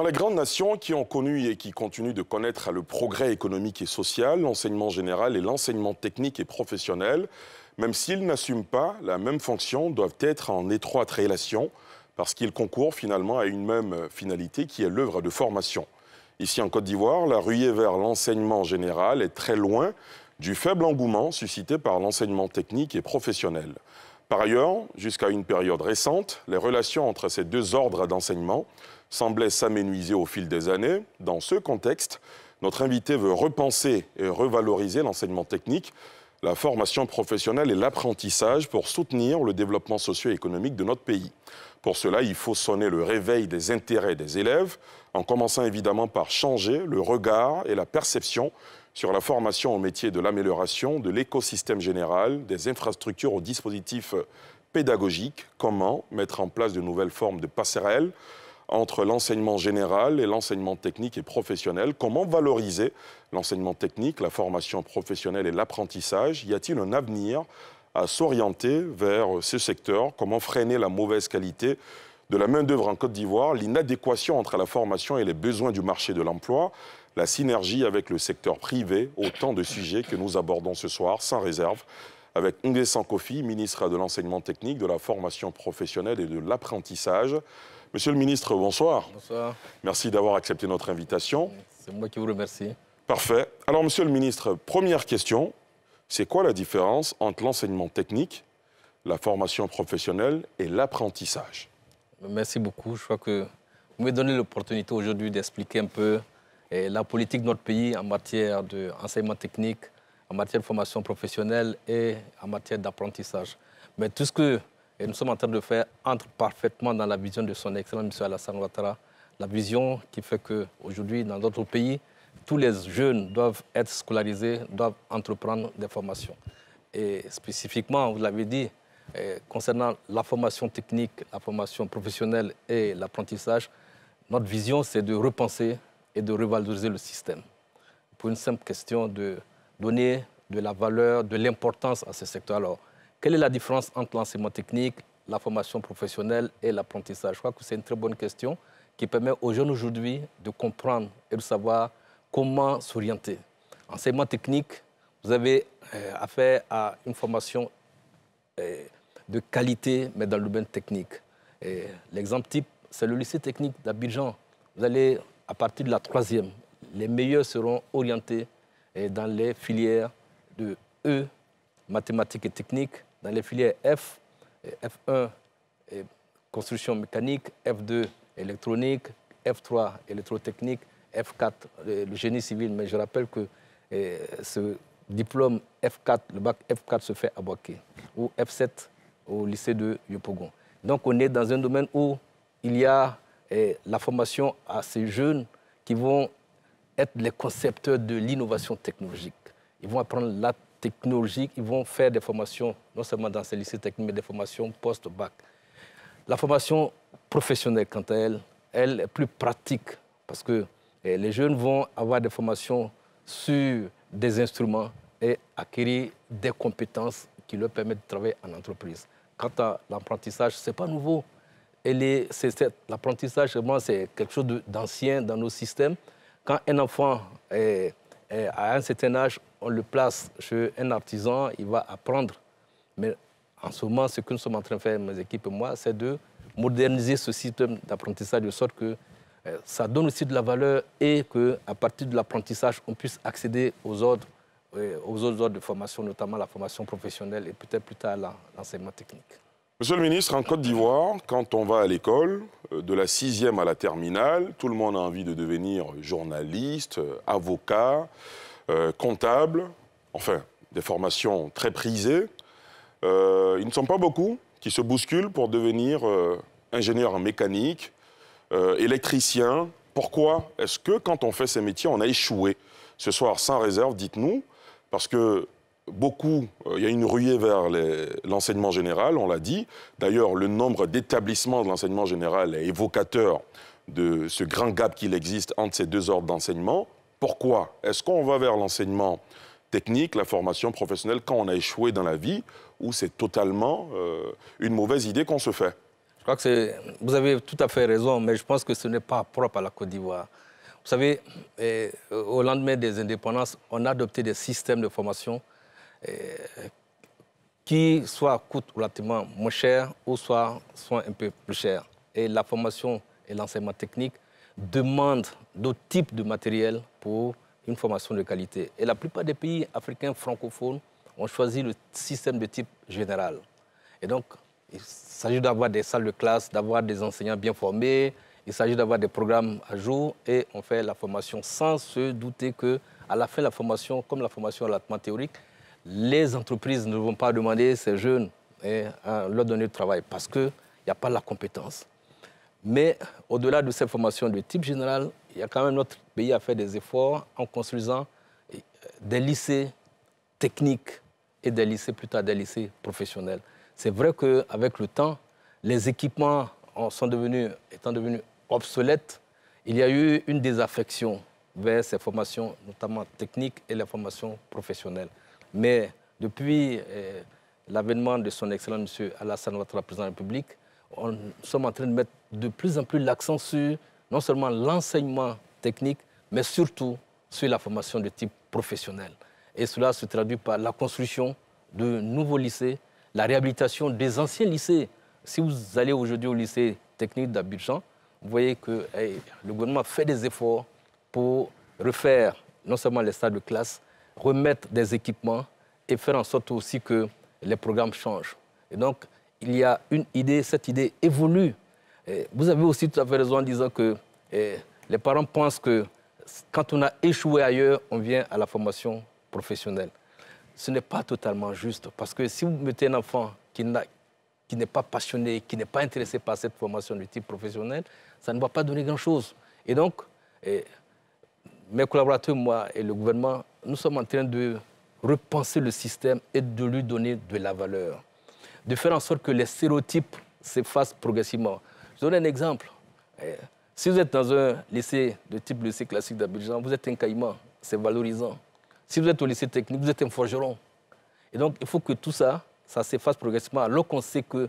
Dans les grandes nations qui ont connu et qui continuent de connaître le progrès économique et social, l'enseignement général et l'enseignement technique et professionnel, même s'ils n'assument pas la même fonction, doivent être en étroite relation parce qu'ils concourent finalement à une même finalité qui est l'œuvre de formation. Ici en Côte d'Ivoire, la ruée vers l'enseignement général est très loin du faible engouement suscité par l'enseignement technique et professionnel. Par ailleurs, jusqu'à une période récente, les relations entre ces deux ordres d'enseignement semblait s'amenuiser au fil des années. Dans ce contexte, notre invité veut repenser et revaloriser l'enseignement technique, la formation professionnelle et l'apprentissage pour soutenir le développement socio-économique de notre pays. Pour cela, il faut sonner le réveil des intérêts des élèves, en commençant évidemment par changer le regard et la perception sur la formation au métier de l'amélioration de l'écosystème général, des infrastructures aux dispositifs pédagogiques, comment mettre en place de nouvelles formes de passerelles entre l'enseignement général et l'enseignement technique et professionnel. Comment valoriser l'enseignement technique, la formation professionnelle et l'apprentissage Y a-t-il un avenir à s'orienter vers ce secteur Comment freiner la mauvaise qualité de la main-d'œuvre en Côte d'Ivoire, l'inadéquation entre la formation et les besoins du marché de l'emploi, la synergie avec le secteur privé, autant de sujets que nous abordons ce soir sans réserve avec Nguyen Sankofi, ministre de l'Enseignement technique, de la formation professionnelle et de l'apprentissage. Monsieur le ministre, bonsoir. Bonsoir. Merci d'avoir accepté notre invitation. C'est moi qui vous remercie. Parfait. Alors, monsieur le ministre, première question. C'est quoi la différence entre l'enseignement technique, la formation professionnelle et l'apprentissage Merci beaucoup. Je crois que vous m'avez donné l'opportunité aujourd'hui d'expliquer un peu eh, la politique de notre pays en matière d'enseignement technique, en matière de formation professionnelle et en matière d'apprentissage. Mais tout ce que et nous sommes en train de faire entre parfaitement dans la vision de son Excellence monsieur Alassane Ouattara, la vision qui fait qu'aujourd'hui, dans d'autres pays, tous les jeunes doivent être scolarisés, doivent entreprendre des formations. Et spécifiquement, vous l'avez dit, eh, concernant la formation technique, la formation professionnelle et l'apprentissage, notre vision, c'est de repenser et de revaloriser le système. Pour une simple question de donner de la valeur, de l'importance à ce secteur. Alors, quelle est la différence entre l'enseignement technique, la formation professionnelle et l'apprentissage Je crois que c'est une très bonne question qui permet aux jeunes aujourd'hui de comprendre et de savoir comment s'orienter. Enseignement technique, vous avez euh, affaire à une formation euh, de qualité, mais dans le domaine technique. L'exemple type, c'est le lycée technique d'Abidjan. Vous allez, à partir de la troisième, les meilleurs seront orientés euh, dans les filières de E, mathématiques et techniques, dans les filières F, F1 construction mécanique, F2 électronique, F3 électrotechnique, F4 euh, le génie civil. Mais je rappelle que euh, ce diplôme F4, le bac F4 se fait à Boaké, ou F7 au lycée de Yopogon. Donc on est dans un domaine où il y a euh, la formation à ces jeunes qui vont être les concepteurs de l'innovation technologique. Ils vont apprendre la technologiques, ils vont faire des formations, non seulement dans ces lycées techniques, mais des formations post-bac. La formation professionnelle, quant à elle, elle est plus pratique parce que eh, les jeunes vont avoir des formations sur des instruments et acquérir des compétences qui leur permettent de travailler en entreprise. Quant à l'apprentissage, ce n'est pas nouveau. L'apprentissage, c'est quelque chose d'ancien dans nos systèmes. Quand un enfant est, eh, est eh, à un certain âge, on le place chez un artisan, il va apprendre. Mais en ce moment, ce que nous sommes en train de faire, mes équipes et moi, c'est de moderniser ce système d'apprentissage de sorte que euh, ça donne aussi de la valeur et qu'à partir de l'apprentissage, on puisse accéder aux autres, euh, aux autres ordres de formation, notamment la formation professionnelle et peut-être plus tard l'enseignement technique. Monsieur le ministre, en Côte d'Ivoire, quand on va à l'école, euh, de la sixième à la terminale, tout le monde a envie de devenir journaliste, avocat. Euh, comptables, enfin des formations très prisées. Euh, ils ne sont pas beaucoup qui se bousculent pour devenir euh, ingénieurs en mécanique, électriciens. Pourquoi est-ce que quand on fait ces métiers, on a échoué Ce soir, sans réserve, dites-nous, parce que beaucoup, il y a une ruée vers l'enseignement général, on l'a dit. D'ailleurs, le nombre d'établissements de l'enseignement général est évocateur de ce grand gap qu'il existe entre ces deux ordres d'enseignement. Pourquoi Est-ce qu'on va vers l'enseignement technique, la formation professionnelle, quand on a échoué dans la vie, ou c'est totalement euh, une mauvaise idée qu'on se fait Je crois que vous avez tout à fait raison, mais je pense que ce n'est pas propre à la Côte d'Ivoire. Vous savez, euh, au lendemain des indépendances, on a adopté des systèmes de formation qui soit coûtent relativement moins cher ou soit, soit un peu plus chers. Et la formation et l'enseignement technique demandent d'autres types de matériel pour une formation de qualité. Et la plupart des pays africains francophones ont choisi le système de type général. Et donc, il s'agit d'avoir des salles de classe, d'avoir des enseignants bien formés, il s'agit d'avoir des programmes à jour et on fait la formation sans se douter que à la fin de la formation, comme la formation à lattement théorique, les entreprises ne vont pas demander ces jeunes et, hein, hein, leur donner du travail parce qu'il n'y a pas la compétence. Mais au-delà de ces formations de type général, il y a quand même notre pays à faire des efforts en construisant euh, des lycées techniques et des lycées, plutôt des lycées professionnels. C'est vrai qu'avec le temps, les équipements sont devenus, étant devenus obsolètes, il y a eu une désaffection vers ces formations, notamment techniques et les formations professionnelles. Mais depuis euh, l'avènement de son excellent monsieur Alassane Ouattara, président de la République, on sommes en train de mettre de plus en plus l'accent sur non seulement l'enseignement technique, mais surtout sur la formation de type professionnel. Et cela se traduit par la construction de nouveaux lycées, la réhabilitation des anciens lycées. Si vous allez aujourd'hui au lycée technique d'Abidjan, vous voyez que eh, le gouvernement fait des efforts pour refaire non seulement les stades de classe, remettre des équipements et faire en sorte aussi que les programmes changent. Et donc, il y a une idée, cette idée évolue. vous avez aussi tout à fait raison en disant que eh, les parents pensent que quand on a échoué ailleurs, on vient à la formation professionnelle. Ce n'est pas totalement juste, parce que si vous mettez un enfant qui n'a qui n'est pas passionné, qui n'est pas intéressé par cette formation du type professionnel, ça ne va pas donner grand-chose. Et donc, eh, mes collaborateurs, moi et le gouvernement, nous sommes en train de repenser le système et de lui donner de la valeur de faire en sorte que les stéréotypes s'effacent progressivement. Je donne un exemple. Eh, si vous êtes dans un lycée de type lycée classique d'Abidjan, vous êtes un caïman, c'est valorisant. Si vous êtes au lycée technique, vous êtes un forgeron. Et donc, il faut que tout ça, ça s'efface progressivement, alors qu'on sait que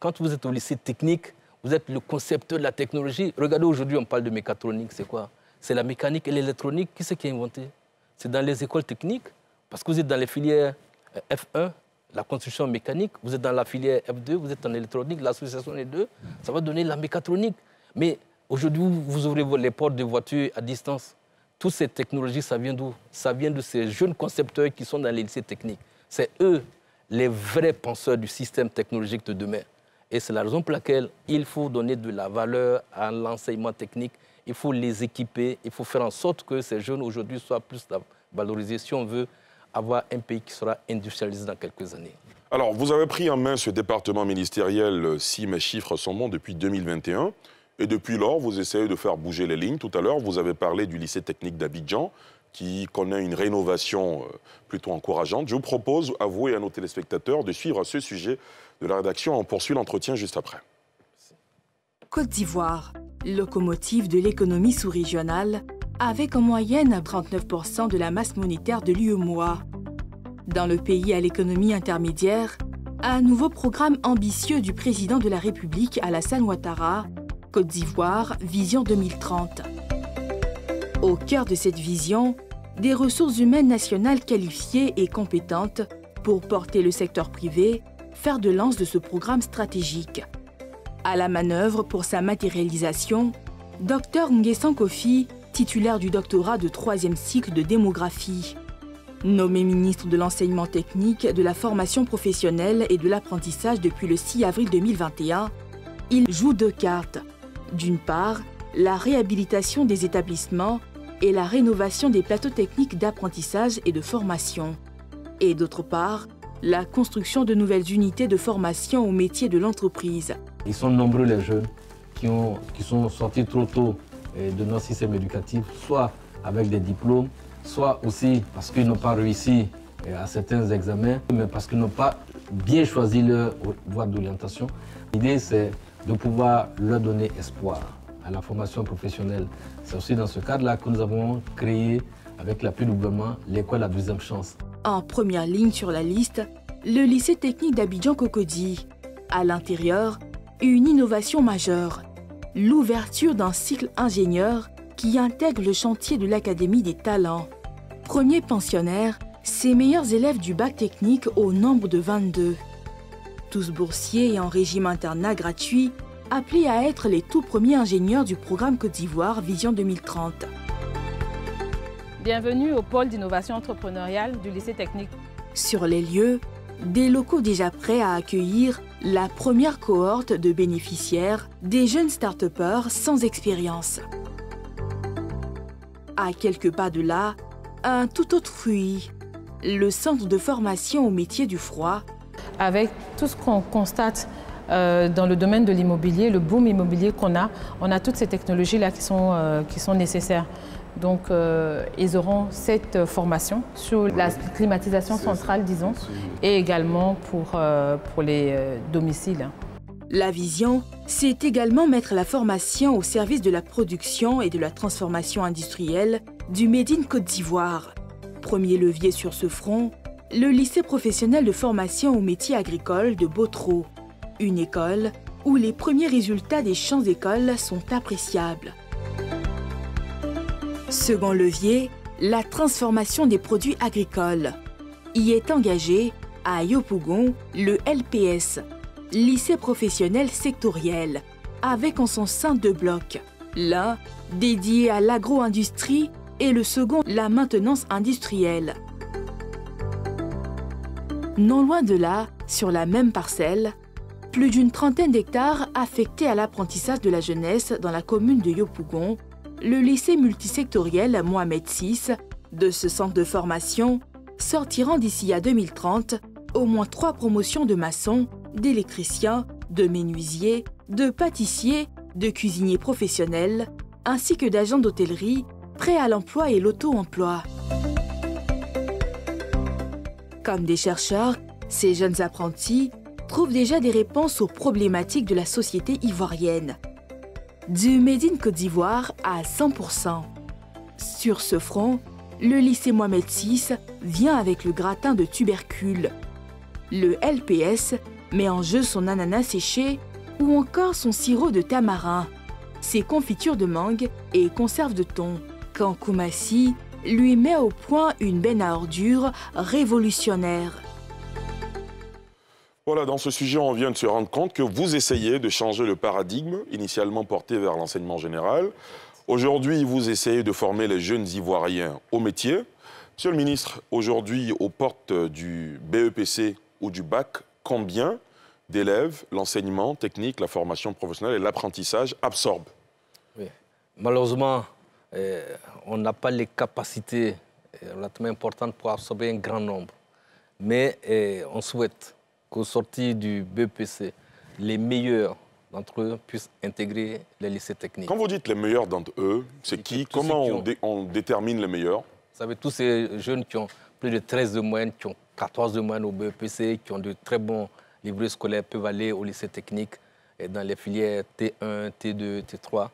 quand vous êtes au lycée technique, vous êtes le concepteur de la technologie. Regardez, aujourd'hui, on parle de mécatronique, c'est quoi C'est la mécanique et l'électronique. Qui c'est qui a inventé C'est dans les écoles techniques, parce que vous êtes dans les filières F1, la construction mécanique, vous êtes dans la filière F2, vous êtes en électronique, l'association est deux, ça va donner la mécatronique. Mais aujourd'hui, vous ouvrez les portes de voitures à distance. Toutes ces technologies, ça vient d'où Ça vient de ces jeunes concepteurs qui sont dans les lycées techniques. C'est eux les vrais penseurs du système technologique de demain. Et c'est la raison pour laquelle il faut donner de la valeur à l'enseignement technique, il faut les équiper, il faut faire en sorte que ces jeunes aujourd'hui soient plus valorisés si on veut avoir un pays qui sera industrialisé dans quelques années. Alors, vous avez pris en main ce département ministériel, euh, si mes chiffres sont bons, depuis 2021. Et depuis lors, vous essayez de faire bouger les lignes. Tout à l'heure, vous avez parlé du lycée technique d'Abidjan, qui connaît une rénovation euh, plutôt encourageante. Je vous propose, à à nos téléspectateurs, de suivre ce sujet de la rédaction. On poursuit l'entretien juste après. Côte d'Ivoire, locomotive de l'économie sous-régionale, avec en moyenne 39% de la masse monétaire de l'UEMOA. Dans le pays à l'économie intermédiaire, un nouveau programme ambitieux du président de la République Alassane Ouattara, Côte d'Ivoire, Vision 2030. Au cœur de cette vision, des ressources humaines nationales qualifiées et compétentes pour porter le secteur privé, faire de lance de ce programme stratégique. À la manœuvre pour sa matérialisation, Dr Nguessan Kofi, titulaire du doctorat de troisième cycle de démographie. Nommé ministre de l'enseignement technique, de la formation professionnelle et de l'apprentissage depuis le 6 avril 2021, il joue deux cartes. D'une part, la réhabilitation des établissements et la rénovation des plateaux techniques d'apprentissage et de formation. Et d'autre part, la construction de nouvelles unités de formation au métier de l'entreprise. Ils sont nombreux les jeunes qui, ont, qui sont sortis trop tôt de nos systèmes éducatif, soit avec des diplômes, soit aussi parce qu'ils n'ont pas réussi eh, à certains examens, mais parce qu'ils n'ont pas bien choisi leur voie d'orientation. L'idée, c'est de pouvoir leur donner espoir à la formation professionnelle. C'est aussi dans ce cadre-là que nous avons créé, avec l'appui du gouvernement, l'école La Deuxième Chance. En première ligne sur la liste, le lycée technique d'Abidjan-Cocody. À l'intérieur, une innovation majeure, l'ouverture d'un cycle ingénieur qui intègre le chantier de l'Académie des Talents. Premier pensionnaire, ses meilleurs élèves du bac technique au nombre de 22. Tous boursiers et en régime internat gratuit, appelés à être les tout premiers ingénieurs du programme Côte d'Ivoire Vision 2030. Bienvenue au pôle d'innovation entrepreneuriale du lycée technique. Sur les lieux, des locaux déjà prêts à accueillir la première cohorte de bénéficiaires, des jeunes start sans expérience. À quelques pas de là, un tout autre fruit, le centre de formation au métier du froid. Avec tout ce qu'on constate euh, dans le domaine de l'immobilier, le boom immobilier qu'on a, on a toutes ces technologies-là qui sont euh, nécessaires. Donc, euh, ils auront cette formation sur la climatisation centrale, disons, et également pour, euh, pour les euh, domiciles. La vision, c'est également mettre la formation au service de la production et de la transformation industrielle du médine Côte d'Ivoire. Premier levier sur ce front, le lycée professionnel de formation aux métiers agricoles de Botreau. une école où les premiers résultats des champs d'école sont appréciables. Second levier, la transformation des produits agricoles. Y est engagé, à Yopougon, le LPS, lycée professionnel sectoriel, avec en son sein deux blocs. L'un dédié à l'agro-industrie et le second la maintenance industrielle. Non loin de là, sur la même parcelle, plus d'une trentaine d'hectares affectés à l'apprentissage de la jeunesse dans la commune de Yopougon le lycée multisectoriel Mohamed VI de ce centre de formation sortiront d'ici à 2030 au moins trois promotions de maçons, d'électriciens, de menuisiers, de pâtissiers, de cuisiniers professionnels, ainsi que d'agents d'hôtellerie prêts à l'emploi et l'auto-emploi. Comme des chercheurs, ces jeunes apprentis trouvent déjà des réponses aux problématiques de la société ivoirienne du Médine Côte d'Ivoire à 100%. Sur ce front, le lycée Mohamed VI vient avec le gratin de tubercule. Le LPS met en jeu son ananas séché ou encore son sirop de tamarin, ses confitures de mangue et conserve de thon. Quand Koumassi lui met au point une benne à ordures révolutionnaire. Voilà, dans ce sujet, on vient de se rendre compte que vous essayez de changer le paradigme initialement porté vers l'enseignement général. Aujourd'hui, vous essayez de former les jeunes Ivoiriens au métier. Monsieur le ministre, aujourd'hui, aux portes du BEPC ou du BAC, combien d'élèves l'enseignement technique, la formation professionnelle et l'apprentissage absorbent Malheureusement, eh, on n'a pas les capacités eh, relativement importantes pour absorber un grand nombre. Mais eh, on souhaite qu'au sorti du BEPC, les meilleurs d'entre eux puissent intégrer les lycées techniques. Quand vous dites les meilleurs d'entre eux, c'est qui Comment on, détermine les meilleurs Vous savez, tous ces jeunes qui ont plus de 13 de qui ont 14 de au BEPC, qui ont de très bons livres scolaires, peuvent aller au lycée technique et dans les filières T1, T2, T3.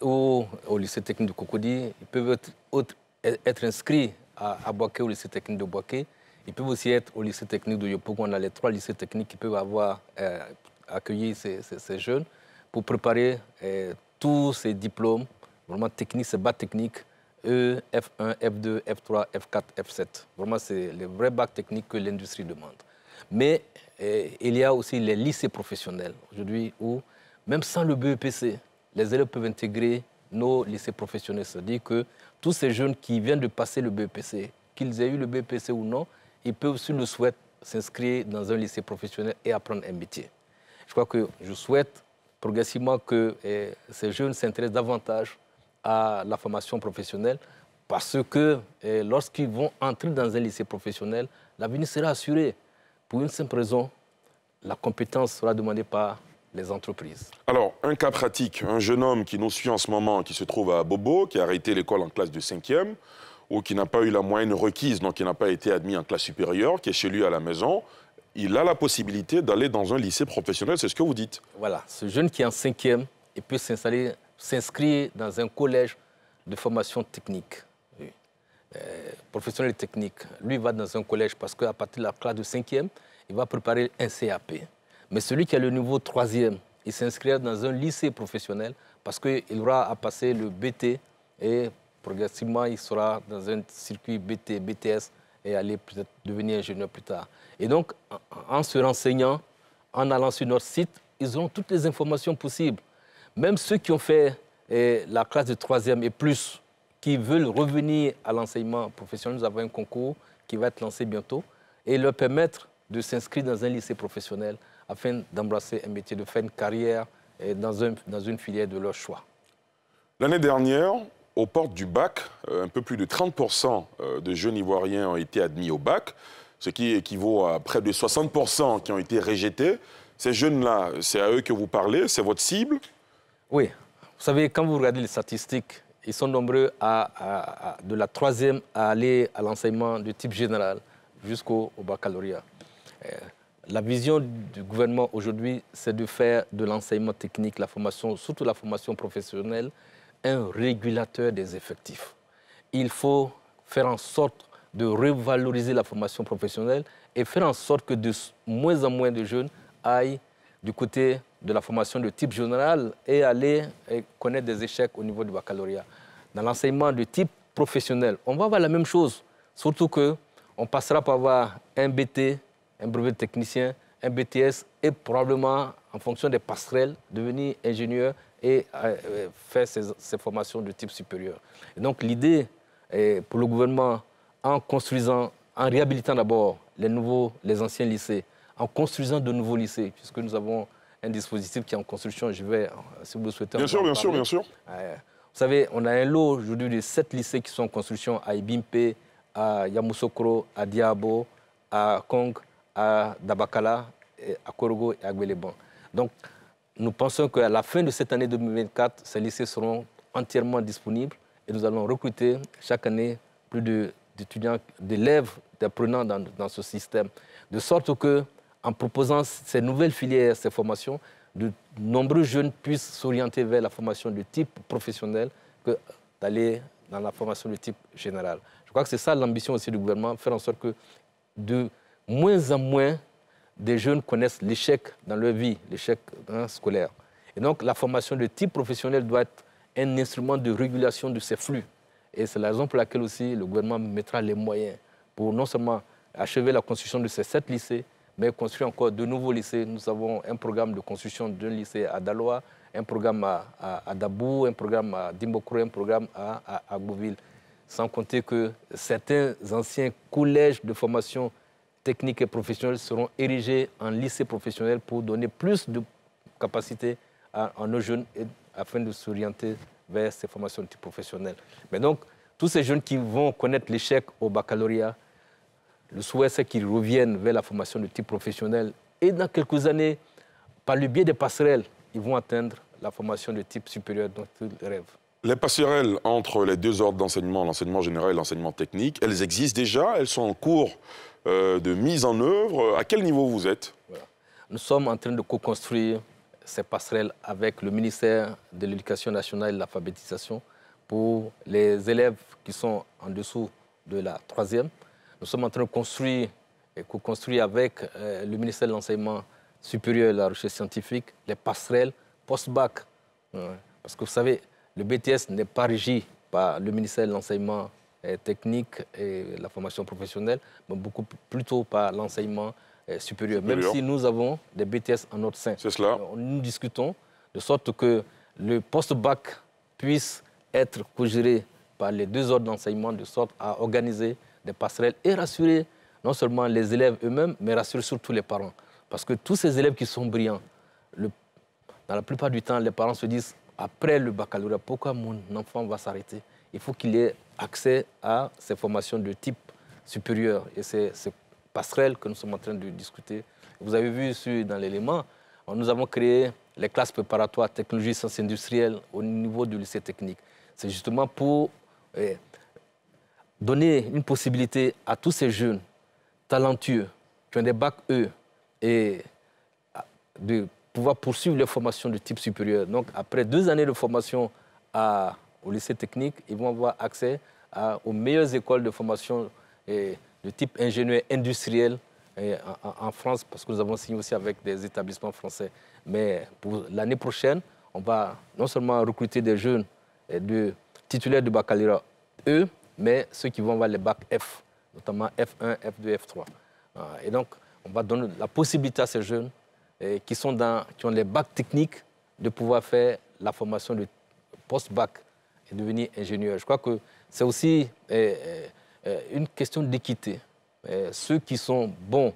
Ou au lycée technique de Cocody, ils peuvent être, inscrits à, à au lycée technique de Boaké. Ils peuvent aussi être au lycée technique de Yopougon. On a les trois lycées techniques qui peuvent avoir euh, accueilli ces, jeunes pour préparer euh, tous ces diplômes, vraiment techniques, ces bacs techniques, E, F1, F2, F3, F4, F7. Vraiment, c'est les vrais bacs techniques que l'industrie demande. Mais euh, il y a aussi les lycées professionnels aujourd'hui où, même sans le BEPC, les élèves peuvent intégrer nos lycées professionnels. C'est-à-dire que tous ces jeunes qui viennent de passer le BEPC, qu'ils aient eu le BEPC ou non, ils peuvent, aussi le souhaitent, s'inscrire dans un lycée professionnel et apprendre un métier. Je crois que je souhaite progressivement que eh, ces jeunes s'intéressent davantage à la formation professionnelle parce que eh, lorsqu'ils vont entrer dans un lycée professionnel, l'avenir sera assuré. Pour une simple raison, la compétence sera demandée par les entreprises. Alors, un cas pratique, un jeune homme qui nous suit en ce moment, qui se trouve à Bobo, qui a arrêté l'école en classe de 5e, ou qui n'a pas eu la moyenne requise, donc qui n'a pas été admis en classe supérieure, qui est chez lui à la maison, il a la possibilité d'aller dans un lycée professionnel, c'est ce que vous dites. Voilà, ce jeune qui est en cinquième, il peut s'installer, s'inscrire dans un collège de formation technique, oui. euh, professionnel technique. Lui va dans un collège parce qu'à partir de la classe de 5 cinquième, il va préparer un CAP. Mais celui qui a le niveau troisième, il s'inscrit dans un lycée professionnel parce qu'il aura à passer le BT et Progressivement, il sera dans un circuit BT, BTS et aller peut-être devenir ingénieur plus tard. Et donc, en se renseignant, en allant sur notre site, ils auront toutes les informations possibles. Même ceux qui ont fait eh, la classe de troisième et plus, qui veulent revenir à l'enseignement professionnel, nous avons un concours qui va être lancé bientôt et leur permettre de s'inscrire dans un lycée professionnel afin d'embrasser un métier, de faire une carrière eh, dans, un, dans une filière de leur choix. L'année dernière, aux portes du bac, euh, un peu plus de 30% euh, de jeunes ivoiriens ont été admis au bac, ce qui équivaut à près de 60% qui ont été rejetés. Ces jeunes-là, c'est à eux que vous parlez, c'est votre cible Oui. Vous savez, quand vous regardez les statistiques, ils sont nombreux à, de la troisième à aller à l'enseignement de type général jusqu'au baccalauréat. Euh, la vision du gouvernement aujourd'hui, c'est de faire de l'enseignement technique, la formation, surtout la formation professionnelle, un régulateur des effectifs. Il faut faire en sorte de revaloriser la formation professionnelle et faire en sorte que de moins en moins de jeunes aillent du côté de la formation de type général et aller connaître des échecs au niveau du baccalauréat. Dans l'enseignement de type professionnel, on va avoir la même chose, surtout que on passera par avoir un BT, un brevet de technicien, un BTS et probablement, en fonction des passerelles, devenir ingénieur et euh, euh, faire ces formations de type supérieur. donc l'idée pour le gouvernement, en construisant, en réhabilitant d'abord les nouveaux, les anciens lycées, en construisant de nouveaux lycées, puisque nous avons un dispositif qui est en construction. Je vais, euh, si vous le souhaitez. Bien sûr, bien sûr, bien sûr. vous savez, on a un lot aujourd'hui de sept lycées qui sont en construction à Ibimpe, à Yamoussoukro, à Diabo, à Kong, à Dabakala, à Korogo et à Gweleban. Donc, nous pensons qu'à la fin de cette année 2024, ces lycées seront entièrement disponibles et nous allons recruter chaque année plus d'étudiants, d'élèves, d'apprenants dans, dans, ce système. De sorte que, en proposant ces nouvelles filières, ces formations, de nombreux jeunes puissent s'orienter vers la formation de type professionnel que d'aller dans la formation de type général. Je crois que c'est ça l'ambition aussi du gouvernement, faire en sorte que de moins en moins des jeunes connaissent l'échec dans leur vie, l'échec hein, scolaire. Et donc, la formation de type professionnel doit être un instrument de régulation de ces flux. Et c'est la raison pour laquelle aussi le gouvernement mettra les moyens pour non seulement achever la construction de ces sept lycées, mais construire encore de nouveaux lycées. Nous avons un programme de construction d'un lycée à Daloa, un programme à, Dabou, un programme à Dimbokro, un programme à, à, Sans compter que certains anciens collèges de formation techniques et professionnelles seront érigées en lycée professionnel pour donner plus de capacité à, nos jeunes afin de s'orienter vers ces formations de type professionnel. Mais donc, tous ces jeunes qui vont connaître l'échec au baccalauréat, le souhait, c'est qu'ils reviennent vers la formation de type professionnel. Et dans quelques années, par le biais des passerelles, ils vont atteindre la formation de type supérieur dont ils rêvent. Les passerelles entre les deux ordres d'enseignement, l'enseignement général et l'enseignement technique, elles existent déjà, elles sont en cours euh, de mise en œuvre. À quel niveau vous êtes Nous sommes en train de co-construire ces passerelles avec le ministère de l'Éducation nationale et de l'alphabétisation pour les élèves qui sont en dessous de la troisième. Nous sommes en train de construire et co-construire avec euh, le ministère de l'Enseignement supérieur et de la recherche scientifique les passerelles post-bac. Parce que vous savez, le BTS n'est pas régi par le ministère de l'Enseignement euh, technique et la formation professionnelle, mais beaucoup plutôt par l'enseignement euh, supérieur. Même si nous avons des BTS en notre sein. C'est cela. Euh, nous discutons de sorte que le post-bac puisse être cogéré par les deux ordres d'enseignement, de sorte à organiser des passerelles et rassurer non seulement les élèves eux-mêmes, mais rassurer surtout les parents. Parce que tous ces élèves qui sont brillants, dans la plupart du temps, les parents se disent, après le baccalauréat, pourquoi mon enfant va s'arrêter il faut qu'il ait accès à ces formations de type supérieur. Et c'est cette passerelle que nous sommes en train de discuter. Vous avez vu dans l'élément, euh, nous avons créé les classes préparatoires technologie sciences industrielles au niveau du lycée technique. C'est justement pour eh, donner une possibilité à tous ces jeunes talentueux qui ont des bacs E et ah, de pouvoir poursuivre les formations de type supérieur. Donc après deux années de formation à au lycée technique, ils vont avoir accès aux meilleures écoles de formation eh, de type ingénieur industriel eh, en, France, parce que nous avons signé aussi avec des établissements français. Mais pour l'année prochaine, on va non seulement recruter des jeunes eh, de, titulaires de baccalauréat eux, mais ceux qui vont avoir les bacs F, notamment F1, F2, F3. Et donc, on va donner la possibilité à ces jeunes qui, sont dans, qui ont les bacs techniques de pouvoir faire la formation de post-bac et devenir ingénieur. Je crois que c'est aussi euh, euh, euh, une question d'équité. Ceux qui sont bons,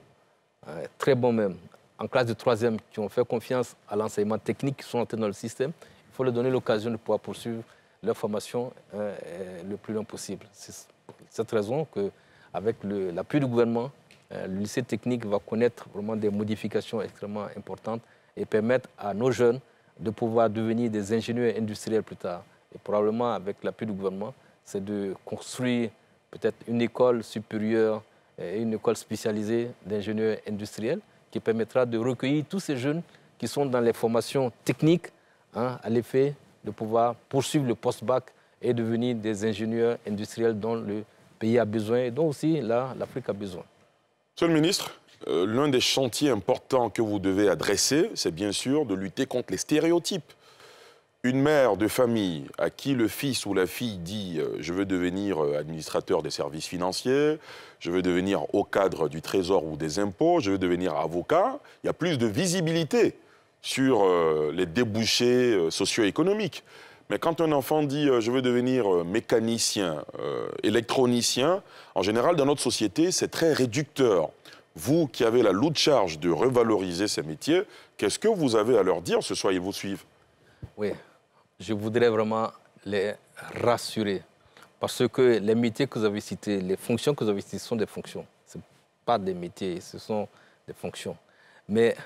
très bons même, en classe de troisième, qui ont fait confiance à l'enseignement technique, qui sont entrés dans le système, il faut leur donner l'occasion de pouvoir poursuivre leur formation le plus long possible. C'est pour cette raison qu'avec l'appui du gouvernement, le lycée technique va connaître vraiment des modifications extrêmement importantes et permettre à nos jeunes de pouvoir devenir des ingénieurs industriels plus tard et probablement avec l'appui du gouvernement, c'est de construire peut-être une école supérieure et une école spécialisée d'ingénieurs industriels qui permettra de recueillir tous ces jeunes qui sont dans les formations techniques hein, à l'effet de pouvoir poursuivre le post-bac et devenir des ingénieurs industriels dont le pays a besoin et dont aussi l'Afrique a besoin. Monsieur le ministre, euh, l'un des chantiers importants que vous devez adresser, c'est bien sûr de lutter contre les stéréotypes une mère de famille à qui le fils ou la fille dit euh, je veux devenir euh, administrateur des services financiers, je veux devenir au cadre du trésor ou des impôts, je veux devenir avocat, il y a plus de visibilité sur euh, les débouchés socio-économiques. Mais quand un enfant dit je veux devenir mécanicien, électronicien, en général dans notre société, c'est très réducteur vous qui avez la lourde charge de revaloriser ces métiers, qu'est-ce que vous avez à leur dire ce soir ils vous suivent Oui, je voudrais vraiment les rassurer. Parce que les métiers que vous avez cités, les fonctions que vous avez citées sont des fonctions. Ce ne pas des métiers, ce sont des fonctions. Mais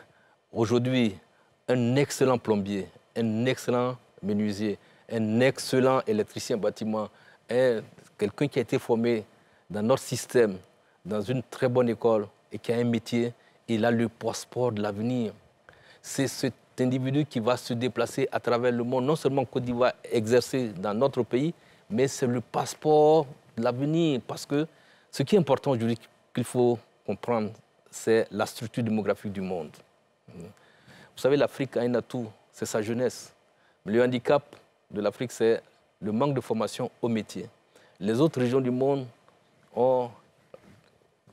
aujourd'hui, un excellent plombier, un excellent menuisier, un excellent électricien bâtiment, quelqu'un qui a été formé dans notre système, dans une très bonne école et qui a un métier, il a le passeport de l'avenir. C'est ce cet individu qui va se déplacer à travers le monde, non seulement Côte d'Ivoire exercer dans notre pays, mais c'est le passeport de l'avenir. Parce que ce qui est important aujourd'hui qu'il faut comprendre, c'est la structure démographique du monde. Vous savez, l'Afrique a un atout, c'est sa jeunesse. Le handicap de l'Afrique, c'est le manque de formation au métier. Les autres régions du monde ont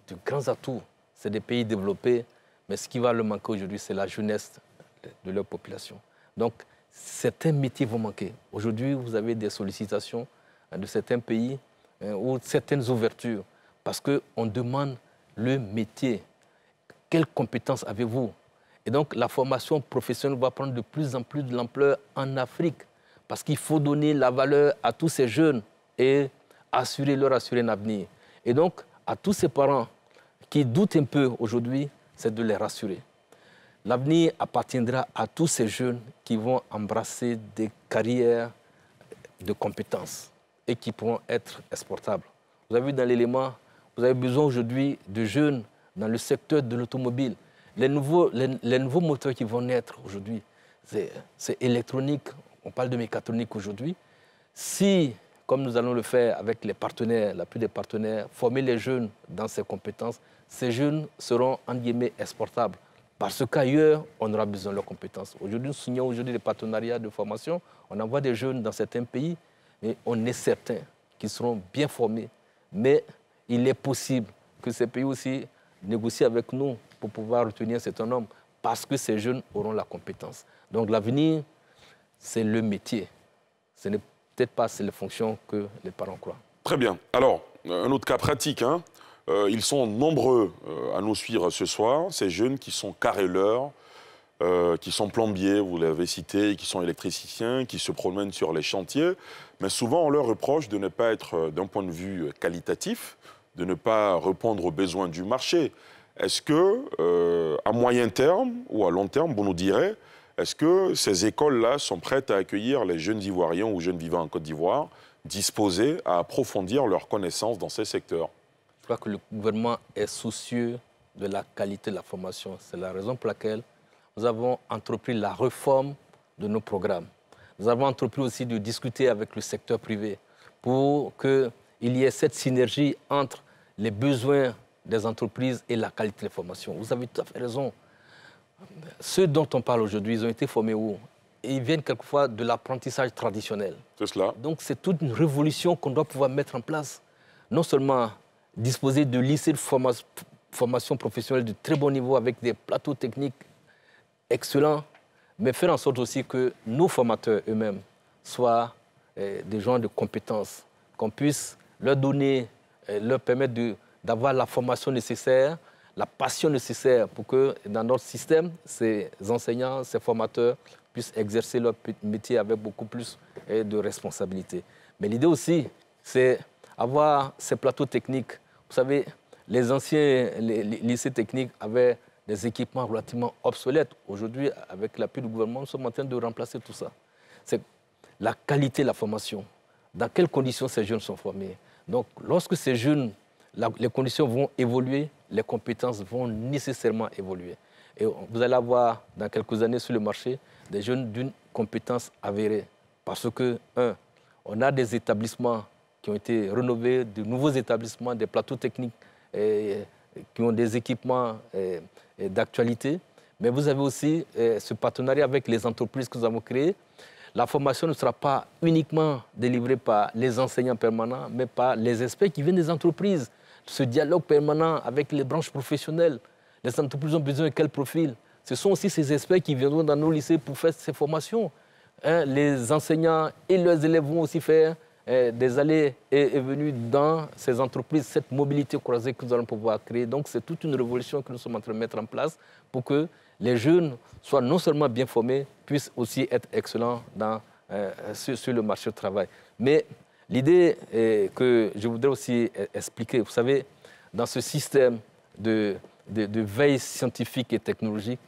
de grands atouts. C'est des pays développés, mais ce qui va le manquer aujourd'hui, c'est la jeunesse de leur population. Donc, certains métiers vont manquer. Aujourd'hui, vous avez des sollicitations hein, de certains pays hein, ou certaines ouvertures parce qu'on demande le métier. Quelles compétences avez-vous Et donc, la formation professionnelle va prendre de plus en plus de l'ampleur en Afrique parce qu'il faut donner la valeur à tous ces jeunes et assurer leur assurer un avenir. Et donc, à tous ces parents qui doutent un peu aujourd'hui, c'est de les rassurer. L'avenir appartiendra à tous ces jeunes qui vont embrasser des carrières de compétences et qui pourront être exportables. Vous avez vu dans l'élément, vous avez besoin aujourd'hui de jeunes dans le secteur de l'automobile. Les nouveaux, nouveaux moteurs qui vont naître aujourd'hui, c'est électronique, on parle de mécatronique aujourd'hui. Si, comme nous allons le faire avec les partenaires, l'appui des partenaires, former les jeunes dans ces compétences, ces jeunes seront, en exportables. Parce qu'ailleurs, on aura besoin de leurs compétences. Aujourd'hui, nous signons aujourd'hui des partenariats de formation. On envoie des jeunes dans certains pays, mais on est certain qu'ils seront bien formés. Mais il est possible que ces pays aussi négocient avec nous pour pouvoir retenir certains hommes parce que ces jeunes auront la compétence. Donc l'avenir, c'est le métier. Ce n'est peut-être pas les fonctions que les parents croient. Très bien. Alors, un autre cas pratique, hein. Euh, ils sont nombreux euh, à nous suivre ce soir, ces jeunes qui sont carreleurs, euh, qui sont plombiers, vous l'avez cité, qui sont électriciens, qui se promènent sur les chantiers. Mais souvent, on leur reproche de ne pas être, d'un point de vue qualitatif, de ne pas répondre aux besoins du marché. Est-ce que, à moyen terme ou à long terme, vous nous direz, est-ce que ces écoles-là sont prêtes à accueillir les jeunes Ivoiriens ou jeunes vivants en Côte d'Ivoire, disposés à approfondir leurs connaissances dans ces secteurs je crois que le gouvernement est soucieux de la qualité de la formation. C'est la raison pour laquelle nous avons entrepris la réforme de nos programmes. Nous avons entrepris aussi de discuter avec le secteur privé pour qu'il y ait cette synergie entre les besoins des entreprises et la qualité de la formation. Vous avez tout à fait raison. Ceux dont on parle aujourd'hui, ils ont été formés où Ils viennent quelquefois de l'apprentissage traditionnel. C'est cela. Donc c'est toute une révolution qu'on doit pouvoir mettre en place, non seulement disposer de lycées de formation, professionnelle de très bon niveau avec des plateaux techniques excellents, mais faire en sorte aussi que nos formateurs eux-mêmes soient eh, des gens de compétences, qu'on puisse leur donner, eh, leur permettre d'avoir la formation nécessaire, la passion nécessaire pour que dans notre système, ces enseignants, ces formateurs puissent exercer leur métier avec beaucoup plus eh, de responsabilité. Mais l'idée aussi, c'est avoir ces plateaux techniques vous savez, les anciens lycées techniques avaient des équipements relativement obsolètes. Aujourd'hui, avec l'appui du gouvernement, nous sommes en train de remplacer tout ça. C'est la qualité de la formation. Dans quelles conditions ces jeunes sont formés Donc, lorsque ces jeunes, les conditions vont évoluer, les compétences vont nécessairement évoluer. Et vous allez avoir, dans quelques années sur le marché, des jeunes d'une compétence avérée. Parce que, un, on a des établissements qui ont été rénovés, de nouveaux établissements, des plateaux techniques qui ont des équipements d'actualité. Mais vous avez aussi ce partenariat avec les entreprises que nous avons créées. La formation ne sera pas uniquement délivrée par les enseignants permanents, mais par les experts qui viennent des entreprises. Ce dialogue permanent avec les branches professionnelles. Les entreprises ont besoin de quel profil Ce sont aussi ces experts qui viendront dans nos lycées pour faire ces formations. Hein, les enseignants et leurs élèves vont aussi faire des allées et, venues dans ces entreprises, cette mobilité croisée que nous allons pouvoir créer. Donc c'est toute une révolution que nous sommes en train de mettre en place pour que les jeunes soient non seulement bien formés, puissent aussi être excellents euh, sur, le marché du travail. Mais l'idée que je voudrais aussi expliquer, vous savez, dans ce système de veille scientifique et technologique,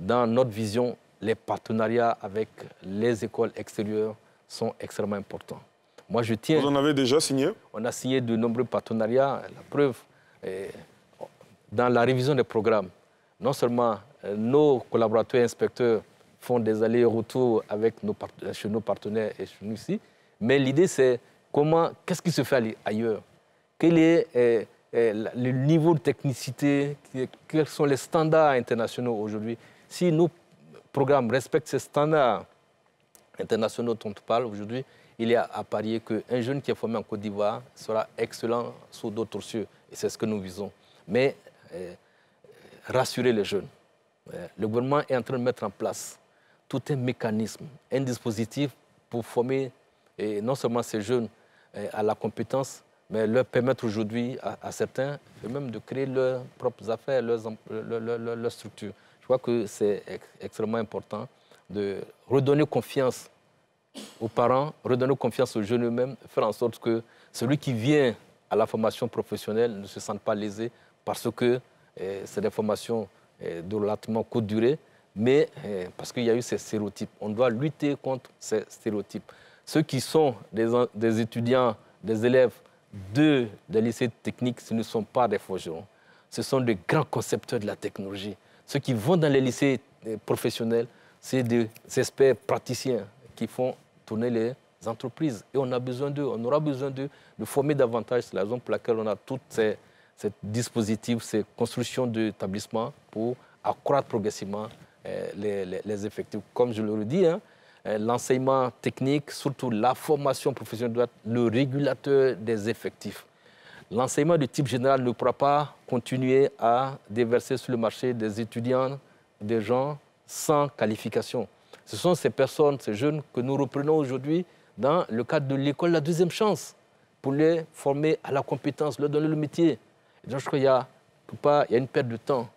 dans notre vision, les partenariats avec les écoles extérieures sont extrêmement importants. Moi, je tiens. Vous en avez déjà signé On a signé de nombreux partenariats. La preuve, dans la révision des programmes, non seulement euh, nos collaborateurs et inspecteurs font des allers-retours avec nos euh, chez nos partenaires et chez nous ici, mais l'idée, c'est comment, qu'est-ce qui se fait ailleurs Quel est euh, le niveau de technicité Quels sont les standards internationaux aujourd'hui Si nos programmes respectent ces standards internationaux dont on parle aujourd'hui, il y a à parier qu'un jeune qui est formé en Côte d'Ivoire sera excellent sous d'autres cieux. Et c'est ce que nous visons. Mais euh, rassurer les jeunes. Euh, le gouvernement est en train de mettre en place tout un mécanisme, un dispositif pour former et non seulement ces jeunes euh, à la compétence, mais leur permettre aujourd'hui à, certains même de créer leurs propres affaires, leurs, leurs structures. Je crois que c'est extrêmement important de redonner confiance aux parents, redonner confiance aux jeunes eux-mêmes, faire en sorte que celui qui vient à la formation professionnelle ne se sente pas lésé parce que eh, c'est des formations eh, de relativement courte durée, mais eh, parce qu'il y a eu ces stéréotypes. On doit lutter contre ces stéréotypes. Ceux qui sont des, étudiants, des élèves de, des lycées techniques, ce ne sont pas des forgerons. Ce sont des grands concepteurs de la technologie. Ceux qui vont dans les lycées professionnels, c'est des experts praticiens, qui font tourner les entreprises. Et on a besoin d'eux, on aura besoin d'eux de former davantage. C'est la raison pour laquelle on a toutes ces, dispositifs, ces constructions d'établissements pour accroître progressivement euh, les, effectifs. Comme je le redis, hein, euh, l'enseignement technique, surtout la formation professionnelle, doit être le régulateur des effectifs. L'enseignement de type général ne pourra pas continuer à déverser sur le marché des étudiants, des gens sans qualification. Ce sont ces personnes, ces jeunes que nous reprenons aujourd'hui dans le cadre de l'école La Deuxième Chance pour les former à la compétence, leur donner le métier. je crois qu'il y, a, une perte de temps.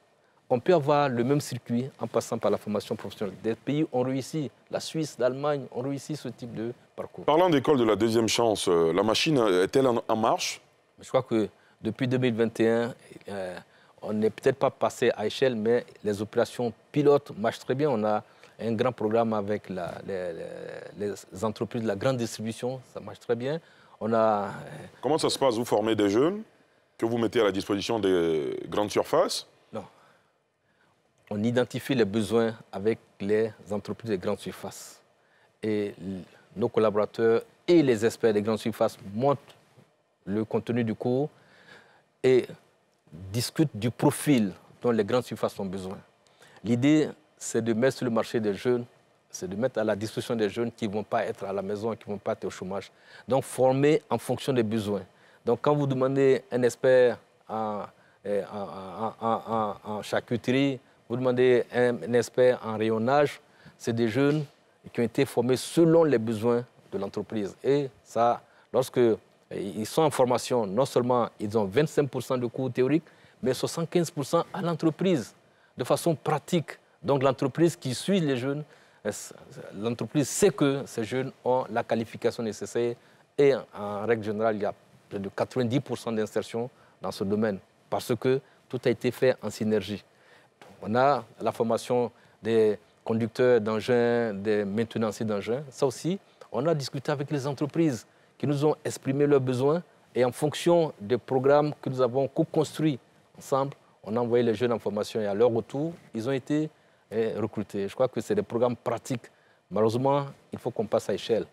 On peut avoir le même circuit en passant par la formation professionnelle. Des pays ont réussi, la Suisse, l'Allemagne ont réussi ce type de parcours. Parlant d'école de la deuxième chance, euh, la machine euh, est-elle en marche Je crois que depuis 2021, euh, on n'est peut-être pas passé à échelle, mais les opérations pilotes marchent très bien. On a un grand programme avec les, les, entreprises de la grande distribution. Ça marche très bien. On a... Euh, Comment ça se passe Vous formez des jeunes que vous mettez à la disposition des grandes surfaces Non. On identifie les besoins avec les entreprises des grandes surfaces. Et nos collaborateurs et les experts des grandes surfaces montrent le contenu du cours et discutent du profil dont les grandes surfaces ont besoin. L'idée c'est de mettre sur le marché des jeunes, c'est de mettre à la disposition des jeunes qui ne vont pas être à la maison, qui ne vont pas être au chômage. Donc former en fonction des besoins. Donc quand vous demandez un expert eh, en, en, en, charcuterie, vous demandez un, un expert en rayonnage, c'est des jeunes qui ont été formés selon les besoins de l'entreprise. Et ça, lorsque eh, ils sont en formation, non seulement ils ont 25% de cours théoriques, mais 75% à l'entreprise, de façon pratique. Donc l'entreprise qui suit les jeunes, euh, l'entreprise sait que ces jeunes ont la qualification nécessaire et en règle générale, il y a près de 90% d'insertion dans ce domaine parce que tout a été fait en synergie. On a la formation des conducteurs d'engins, des maintenanciers d'engins. Ça aussi, on a discuté avec les entreprises qui nous ont exprimé leurs besoins et en fonction des programmes que nous avons co-construits ensemble, on a envoyé les jeunes en formation et à leur retour, ils ont été recruter. Je crois que c'est des programmes pratiques. Malheureusement, il faut qu'on passe à échelle.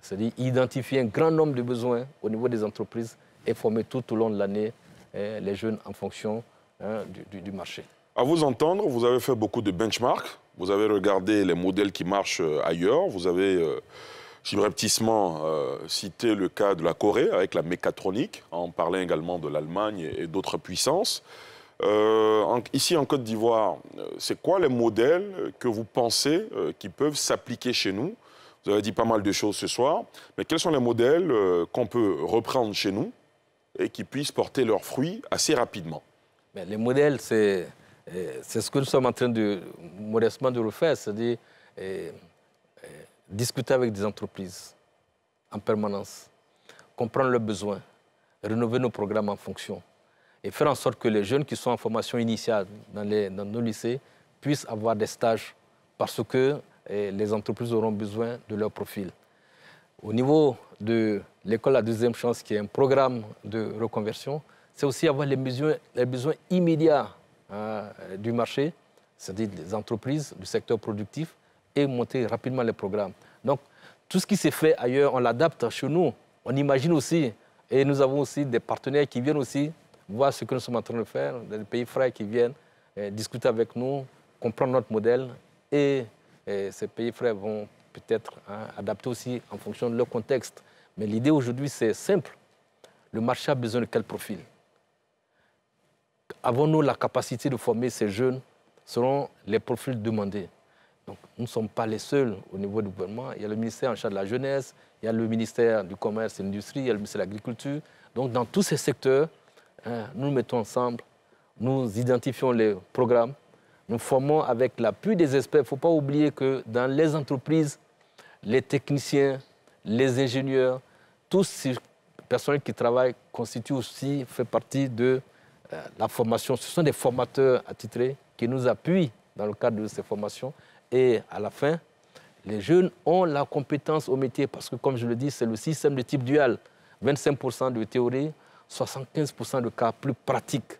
C'est-à-dire identifier un grand nombre de besoins au niveau des entreprises et former tout au long de l'année eh, les jeunes en fonction hein, du, marché. À vous entendre, vous avez fait beaucoup de benchmarks, vous avez regardé les modèles qui marchent euh, ailleurs, vous avez j'aimerais euh, subrepticement euh, cité le cas de la Corée avec la mécatronique, en parlait également de l'Allemagne et d'autres puissances. Euh, ici en Côte d'Ivoire, euh, c'est quoi les modèles que vous pensez euh, qui peuvent s'appliquer chez nous Vous avez dit pas mal de choses ce soir, mais quels sont les modèles qu'on peut reprendre chez nous et qui puissent porter leurs fruits assez rapidement Les modèles, c'est ce que nous sommes en train de modestement de refaire, c'est-à-dire discuter avec des entreprises en permanence, comprendre leurs besoins, rénover nos programmes en fonction et faire en sorte que les jeunes qui sont en formation initiale dans, les, nos lycées puissent avoir des stages parce que eh, les entreprises auront besoin de leur profil. Au niveau de l'école à deuxième chance, qui est un programme de reconversion, c'est aussi avoir les besoins, les besoins immédiats hein, du marché, c'est-à-dire des entreprises, du secteur productif, et monter rapidement les programmes. Donc, tout ce qui s'est fait ailleurs, on l'adapte chez nous. On imagine aussi, et nous avons aussi des partenaires qui viennent aussi voir ce que nous sommes en train de faire, des pays frères qui viennent eh, discuter avec nous, comprendre notre modèle et eh, ces pays frères vont peut-être hein, adapter aussi en fonction de leur contexte. Mais l'idée aujourd'hui, c'est simple. Le marché a besoin de quel profil Avons-nous la capacité de former ces jeunes selon les profils demandés donc, nous ne sommes pas les seuls au niveau du gouvernement. Il y a le ministère en charge de la jeunesse, il y a le ministère du commerce et de l'industrie, il y a le ministère de l'agriculture. Donc, dans tous ces secteurs, Hein, nous nous mettons ensemble, nous identifions les programmes, nous formons avec l'appui des experts. Il ne faut pas oublier que dans les entreprises, les techniciens, les ingénieurs, tous ces personnes qui travaillent constituent aussi, fait partie de euh, la formation. Ce sont des formateurs attitrés qui nous appuient dans le cadre de ces formations. Et à la fin, les jeunes ont la compétence au métier parce que, comme je le dis, c'est le système de type dual. 25% de théorie, 75% de cas plus pratiques.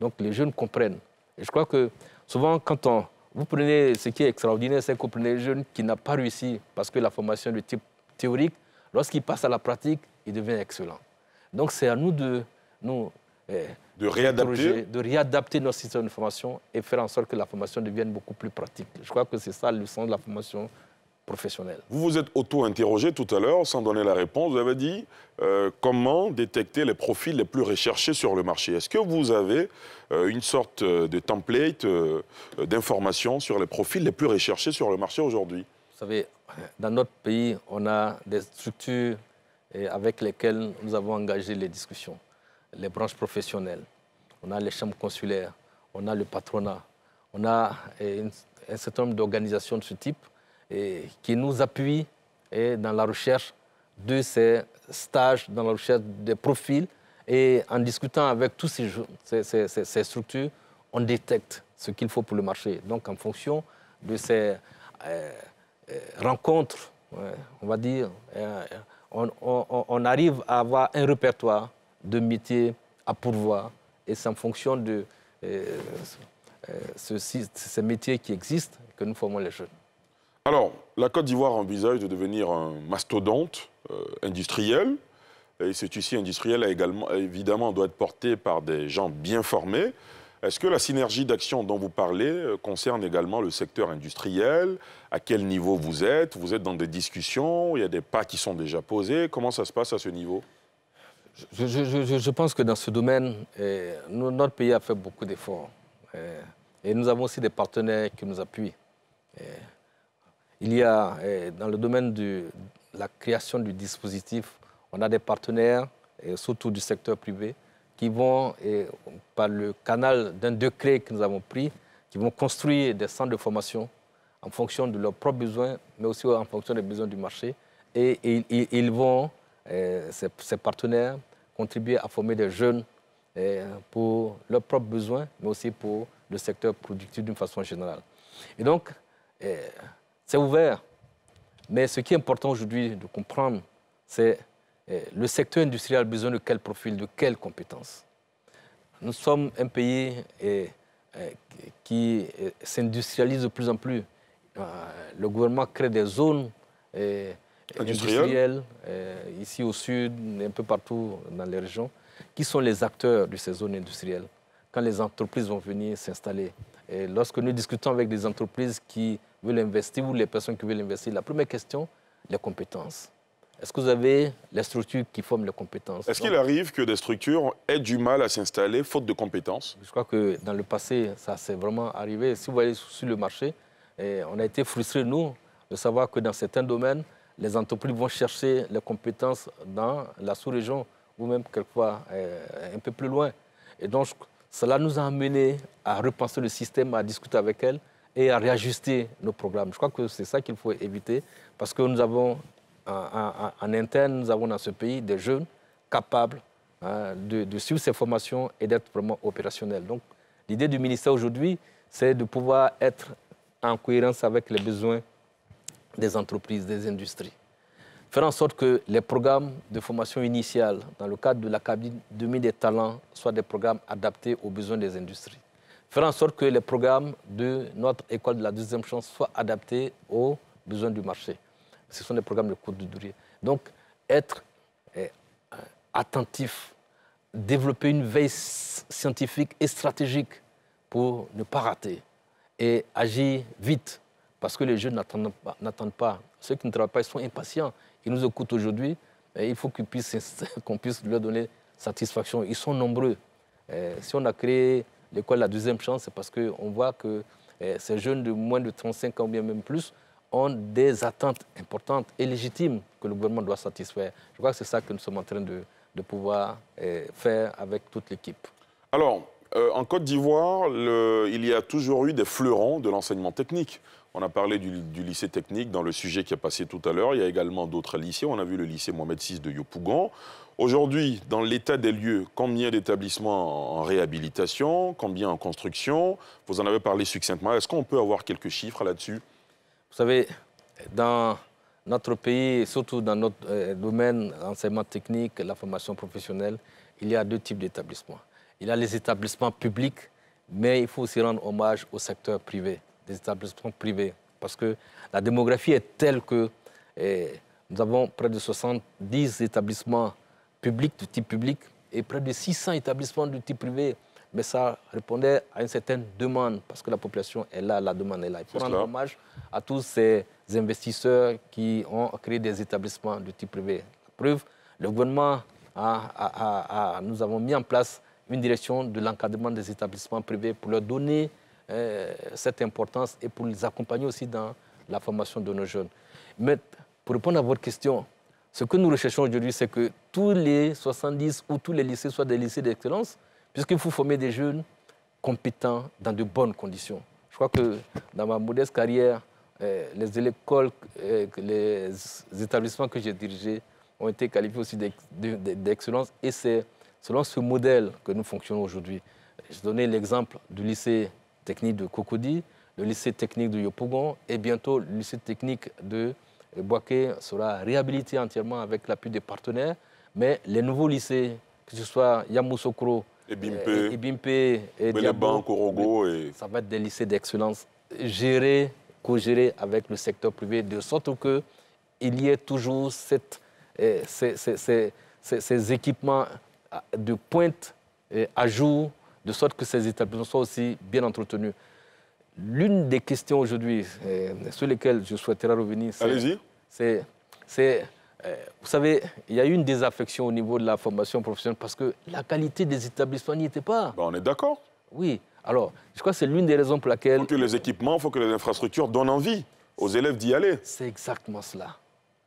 Donc les jeunes comprennent. Et je crois que souvent, quand on, vous prenez ce qui est extraordinaire, c'est que vous prenez les jeunes qui n'a pas réussi parce que la formation de type théorique, lorsqu'il passe à la pratique, il devient excellent. Donc c'est à nous de nous eh, de réadapter, de réadapter nos système de formation et faire en sorte que la formation devienne beaucoup plus pratique. Je crois que c'est ça le sens de la formation vous vous êtes auto-interrogé tout à l'heure, sans donner la réponse. Vous avez dit euh, comment détecter les profils les plus recherchés sur le marché. Est-ce que vous avez euh, une sorte de template d'informations euh, d'information sur les profils les plus recherchés sur le marché aujourd'hui Vous savez, dans notre pays, on a des structures avec lesquelles nous avons engagé les discussions. Les branches professionnelles, on a les chambres consulaires, on a le patronat, on a un certain nombre d'organisations de ce type qui nous appuie dans la recherche de ces stages, dans la recherche des profils. Et en discutant avec tous ces, ces, ces, structures, on détecte ce qu'il faut pour le marché. Donc en fonction de ces euh, euh, rencontres, on va dire, euh, on, arrive à avoir un répertoire de métiers à pourvoir. Et c'est en fonction de ces métiers qui existent que nous formons les jeunes. Alors, la Côte d'Ivoire envisage de devenir un mastodonte euh, industriel. Et ce tissu industriel, a également, évidemment, doit être porté par des gens bien formés. Est-ce que la synergie d'action dont vous parlez euh, concerne également le secteur industriel À quel niveau vous êtes Vous êtes dans des discussions Il y a des pas qui sont déjà posés Comment ça se passe à ce niveau je, pense que dans ce domaine, eh, notre pays a fait beaucoup d'efforts. Eh, et nous avons aussi des partenaires qui nous appuient. Eh, il y a, eh, dans le domaine de la création du dispositif, on a des partenaires, et eh, surtout du secteur privé, qui vont, eh, par le canal d'un décret que nous avons pris, qui vont construire des centres de formation en fonction de leurs propres besoins, mais aussi en fonction des besoins du marché. Et, ils vont, ces, partenaires, contribuer à former des jeunes pour leurs propres besoins, mais aussi pour le secteur productif d'une façon générale. Et donc, c'est ouvert. Mais ce qui est important aujourd'hui de comprendre, c'est eh, le secteur industriel a besoin de quel profil, de quelles compétences. Nous sommes un pays eh, eh, qui s'industrialise de plus en plus. Euh, le gouvernement crée des zones industrielles, ici au sud, un peu partout dans les régions. Qui sont les acteurs de ces zones industrielles Quand les entreprises vont venir s'installer. Lorsque nous discutons avec des entreprises qui veulent investir ou les personnes qui veulent investir, la première question, les compétences. Est-ce que vous avez les structures qui forment les compétences Est-ce qu'il arrive que des structures aient du mal à s'installer faute de compétences Je crois que dans le passé, ça s'est vraiment arrivé. Si vous allez sur le marché, eh, on a été frustrés, nous, de savoir que dans certains domaines, les entreprises vont chercher les compétences dans la sous-région ou même quelquefois eh, un peu plus loin. Et donc, cela nous a amené à repenser le système, à discuter avec elles et à réajuster nos programmes. Je crois que c'est ça qu'il faut éviter parce que nous avons en, interne, nous avons dans ce pays des jeunes capables hein, de, suivre ces formations et d'être vraiment opérationnels. Donc, l'idée du ministère aujourd'hui, c'est de pouvoir être en cohérence avec les besoins des entreprises, des industries. Faire en sorte que les programmes de formation initiale, dans le cadre de la cabine de mise des talents, soient des programmes adaptés aux besoins des industries faire en sorte que les programmes de notre école de la deuxième chance soient adaptés aux besoins du marché. Ce sont des programmes de courte durée. Donc, être eh, attentif, développer une veille scientifique et stratégique pour ne pas rater et agir vite, parce que les jeunes n'attendent pas, pas. Ceux qui ne travaillent pas, ils sont impatients. Ils nous écoutent aujourd'hui, et il faut qu'on puisse, qu'on puisse leur donner satisfaction. Ils sont nombreux. Eh, si on a créé l'école la deuxième chance, c'est parce qu'on voit que eh, ces jeunes de moins de 35 ans, ou bien même plus, ont des attentes importantes et légitimes que le gouvernement doit satisfaire. Je crois que c'est ça que nous sommes en train de, pouvoir eh, faire avec toute l'équipe. Alors, euh, en Côte d'Ivoire, il y a toujours eu des fleurons de l'enseignement technique. On a parlé du, du, lycée technique dans le sujet qui a passé tout à l'heure. Il y a également d'autres lycées. On a vu le lycée Mohamed VI de Yopougon. Aujourd'hui, dans l'état des lieux, combien d'établissements en réhabilitation, combien en construction Vous en avez parlé succinctement. Est-ce qu'on peut avoir quelques chiffres là-dessus Vous savez, dans notre pays, surtout dans notre euh, domaine, l'enseignement technique, la formation professionnelle, il y a deux types d'établissements. Il y a les établissements publics, mais il faut aussi rendre hommage au secteur privé, des établissements privés, parce que la démographie est telle que eh, nous avons près de 70 établissements public, de type public, et près de 600 établissements de type privé. Mais ça répondait à une certaine demande, parce que la population est là, la demande est là. Il faut rendre hommage à tous ces investisseurs qui ont créé des établissements de type privé. preuve, le gouvernement a, nous avons mis en place une direction de l'encadrement des établissements privés pour leur donner euh, cette importance et pour les accompagner aussi dans la formation de nos jeunes. Mais pour répondre à votre question, ce que nous recherchons aujourd'hui, c'est que tous les 70 ou tous les lycées soient des lycées d'excellence, puisqu'il faut former des jeunes compétents dans de bonnes conditions. Je crois que dans ma modeste carrière, eh, les écoles, eh, les établissements que j'ai dirigés ont été qualifiés aussi d'excellence et c'est selon ce modèle que nous fonctionnons aujourd'hui. Je donnais l'exemple du lycée technique de Cocody, le lycée technique de Yopogon et bientôt le lycée technique de le Boaké sera réhabilité entièrement avec l'appui des partenaires. Mais les nouveaux lycées, que ce soit Yamoussoukro, Ibimpe, Ça va être des lycées d'excellence gérés, co-gérés avec le secteur privé, de sorte qu'il y ait toujours eh, ces, équipements de pointe eh, à jour, de sorte que ces établissements soient aussi bien entretenus l'une des questions aujourd'hui euh, sur lesquelles je souhaiterais revenir, c'est, c'est, euh, vous savez, il y a eu une désaffection au niveau de la formation professionnelle parce que la qualité des établissements n'y était pas. Bah, on est d'accord. Oui. Alors, je crois que c'est l'une des raisons pour laquelle... Il faut que les équipements, il faut que les infrastructures donnent envie aux élèves d'y aller. C'est exactement cela.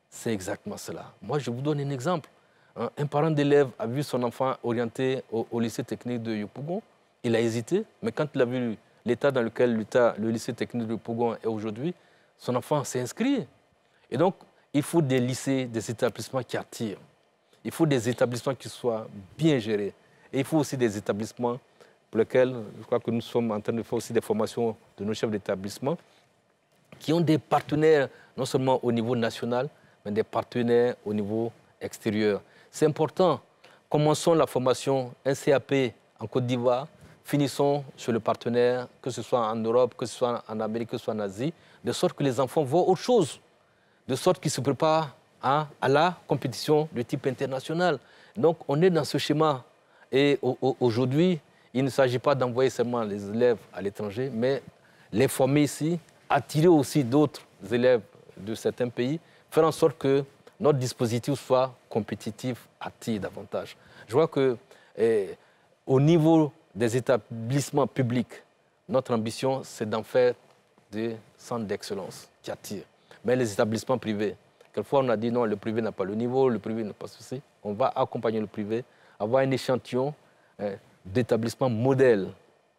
C'est exactement cela. Moi, je vous donne un exemple. Un parent d'élève a vu son enfant orienté au, au lycée technique de Yopougon. Il a hésité, mais quand il a vu l'état dans lequel le lycée technique de Pougon est aujourd'hui, son enfant s'est inscrit. Et donc, il faut des lycées, des établissements qui attirent. Il faut des établissements qui soient bien gérés. Et il faut aussi des établissements pour lesquels, je crois que nous sommes en train de faire aussi des formations de nos chefs d'établissement, qui ont des partenaires, non seulement au niveau national, mais des partenaires au niveau extérieur. C'est important. Commençons la formation, NCAP en Côte d'Ivoire, finissons sur le partenaire, que ce soit en Europe, que ce soit en Amérique, que ce soit en Asie, de sorte que les enfants voient autre chose, de sorte qu'ils se préparent hein, à, la compétition de type international. Donc on est dans ce schéma. Et aujourd'hui, il ne s'agit pas d'envoyer seulement les élèves à l'étranger, mais les former ici, attirer aussi d'autres élèves de certains pays, faire en sorte que notre dispositif soit compétitif, attire davantage. Je vois que eh, au niveau des établissements publics. Notre ambition, c'est d'en faire des centres d'excellence qui attirent. Mais les établissements privés, quelquefois on a dit non, le privé n'a pas le niveau, le privé n'a pas ceci. On va accompagner le privé, avoir un échantillon hein, d'établissements modèles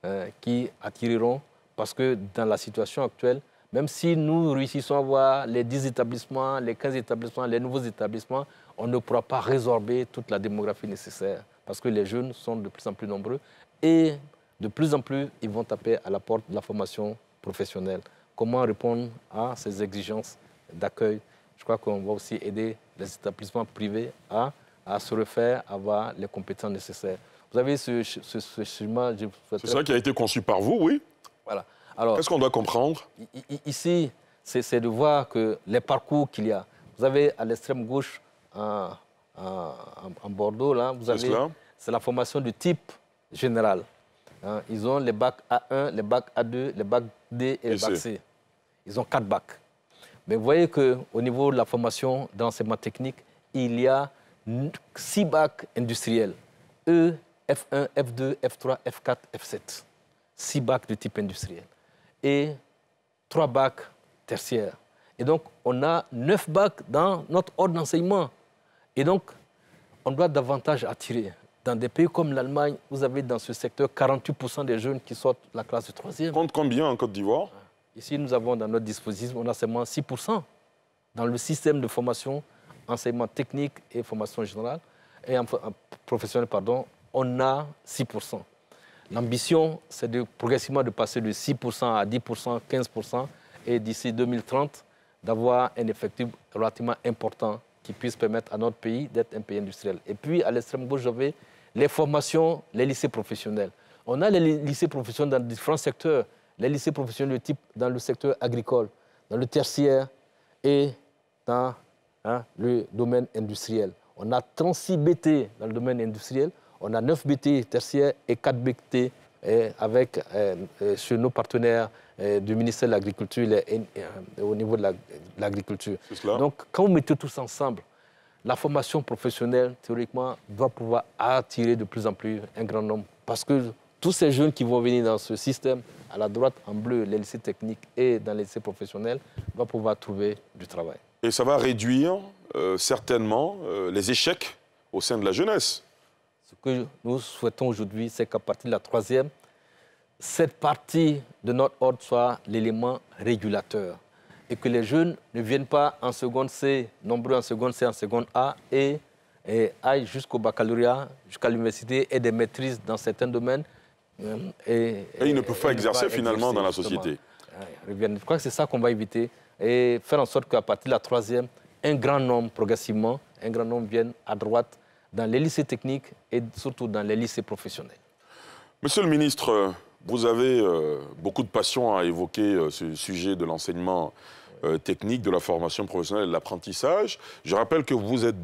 hein, qui attireront, parce que dans la situation actuelle, même si nous réussissons à avoir les 10 établissements, les 15 établissements, les nouveaux établissements, on ne pourra pas résorber toute la démographie nécessaire parce que les jeunes sont de plus en plus nombreux et de plus en plus, ils vont taper à la porte de la formation professionnelle. Comment répondre à ces exigences d'accueil Je crois qu'on va aussi aider les établissements privés à, à se refaire, à avoir les compétences nécessaires. Vous avez ce, ce, schéma. C'est ça qui a été conçu par vous, oui Voilà. Qu'est-ce qu'on doit comprendre Ici, c'est de voir que les parcours qu'il y a. Vous avez à l'extrême gauche, en, Bordeaux, là, vous avez. C'est la formation du type Général. Hein. ils ont les bacs A1, les bacs A2, les bacs D et les bacs C. Ils ont quatre bacs. Mais vous voyez qu'au niveau de la formation d'enseignement technique, il y a six bacs industriels. E, F1, F2, F3, F4, F7. Six bacs de type industriel. Et trois bacs tertiaires. Et donc, on a neuf bacs dans notre ordre d'enseignement. Et donc, on doit davantage attirer. Dans des pays comme l'Allemagne, vous avez dans ce secteur 48% des jeunes qui sortent de la classe de troisième. Compte combien en Côte d'Ivoire Ici, nous avons dans notre dispositif, on a seulement 6% dans le système de formation, enseignement technique et formation générale, et professionnel, pardon, on a 6%. L'ambition, c'est de progressivement de passer de 6% à 10%, 15%, et d'ici 2030, d'avoir un effectif relativement important qui puisse permettre à notre pays d'être un pays industriel. Et puis, à l'extrême gauche, j'avais les formations, les lycées professionnels. On a les lycées professionnels dans différents secteurs, les lycées professionnels de type dans le secteur agricole, dans le tertiaire et dans hein, le domaine industriel. On a 36 BT dans le domaine industriel, on a 9 BT tertiaire et 4 BT eh, avec sur eh, eh, nos partenaires du ministère de l'Agriculture au niveau de l'agriculture. Donc, quand vous mettez tous ensemble, la formation professionnelle, théoriquement, doit pouvoir attirer de plus en plus un grand nombre. Parce que tous ces jeunes qui vont venir dans ce système, à la droite, en bleu, les lycées techniques et dans les lycées professionnels, vont pouvoir trouver du travail. Et ça va réduire euh, certainement euh, les échecs au sein de la jeunesse. Ce que nous souhaitons aujourd'hui, c'est qu'à partir de la troisième, cette partie de notre ordre soit l'élément régulateur et que les jeunes ne viennent pas en seconde C, nombreux en seconde C, en seconde A, et, aillent jusqu'au baccalauréat, jusqu'à l'université et des maîtrises dans certains domaines. Euh, et, ils ne peuvent pas exercer finalement dans la société. Je crois que c'est ça qu'on va éviter et faire en sorte qu'à partir de la troisième, un grand nombre progressivement, un grand nombre viennent à droite dans les lycées techniques et surtout dans les lycées professionnels. Monsieur le ministre, vous avez euh, beaucoup de passion à évoquer euh, ce sujet de l'enseignement euh, technique, de la formation professionnelle et de l'apprentissage. Je rappelle que vous êtes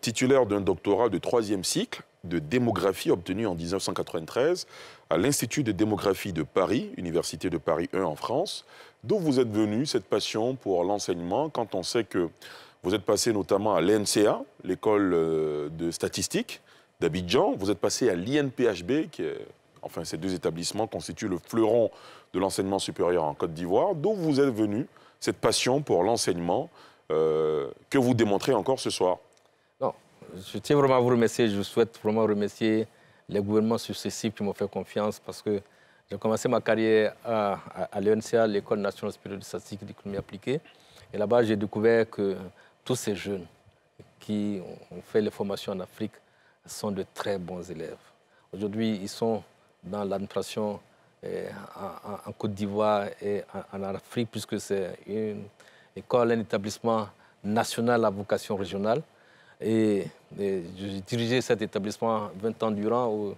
titulaire d'un doctorat de troisième cycle de démographie obtenu en 1993 à l'Institut de démographie de Paris, Université de Paris 1 en France. D'où vous êtes venu cette passion pour l'enseignement quand on sait que vous êtes passé notamment à l'ENCA, l'école de statistique d'Abidjan, vous êtes passé à l'INPHB qui est enfin ces deux établissements constituent le fleuron de l'enseignement supérieur en Côte d'Ivoire, d'où vous êtes venu cette passion pour l'enseignement euh, que vous démontrez encore ce soir. Non, je tiens vraiment à vous remercier. Je souhaite vraiment remercier les gouvernements successifs qui m'ont fait confiance parce que j'ai commencé ma carrière à, à, à l'École nationale supérieure de statistique et d'économie appliquée. Et là-bas, j'ai découvert que tous ces jeunes qui ont fait les formations en Afrique sont de très bons élèves. Aujourd'hui, ils sont dans l'administration en, Côte d'Ivoire et en, Afrique, puisque c'est une école, un établissement national à vocation régionale. Et, j'ai dirigé cet établissement 20 ans durant. Où,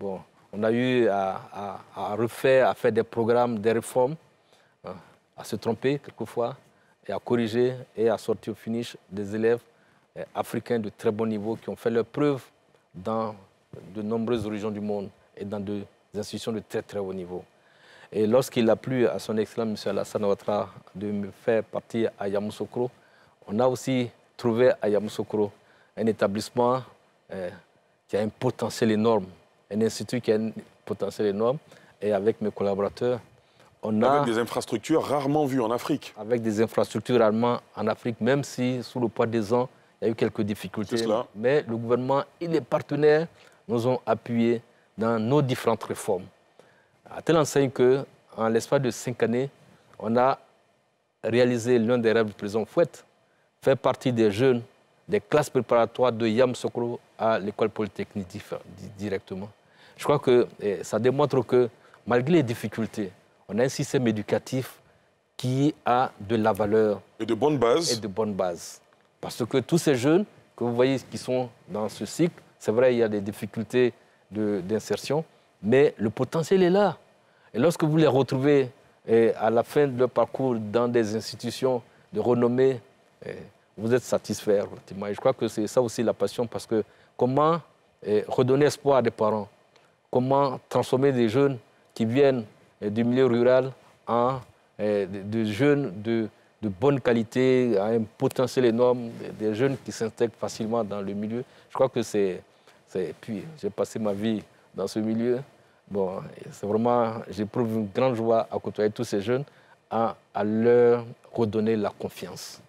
bon, on a eu à, refaire, à faire des programmes, des réformes, hein, à se tromper quelquefois, et à corriger et à sortir au finish des élèves eh, africains de très bon niveau qui ont fait leurs preuve dans de nombreuses régions du monde et dans des institutions de très très haut niveau. Et lorsqu'il a plu à son Excellence M. Alassane Ouattara de me faire partir à Yamoussoukro, on a aussi trouvé à Yamoussoukro un établissement euh, qui a un potentiel énorme, un institut qui a un potentiel énorme. Et avec mes collaborateurs, on a... Avec des infrastructures rarement vues en Afrique. Avec des infrastructures rarement en Afrique, même si sous le poids des ans, il y a eu quelques difficultés. Mais le gouvernement et les partenaires nous ont appuyés dans nos différentes réformes. À tel enseigne que, en l'espace de cinq années, on a réalisé l'un des rêves de prison fouette, faire partie des jeunes des classes préparatoires de Yam Sokro à l'école polytechnique directement. Je crois que ça démontre que malgré les difficultés, on a un système éducatif qui a de la valeur. Et de bonnes bases. Et de bonnes bases. Parce que tous ces jeunes que vous voyez qui sont dans ce cycle, c'est vrai, il y a des difficultés d'insertion, mais le potentiel est là. Et lorsque vous les retrouvez à la fin de leur parcours dans des institutions de renommée, vous êtes satisfait. je crois que c'est ça aussi la passion, parce que comment redonner espoir à des parents Comment transformer des jeunes qui viennent du milieu rural en des jeunes de, de bonne qualité, à un potentiel énorme, des jeunes qui s'intègrent facilement dans le milieu. Je crois que c'est et puis, j'ai passé ma vie dans ce milieu. Bon, c'est vraiment, j'éprouve une grande joie à côtoyer tous ces jeunes, à, leur redonner la confiance.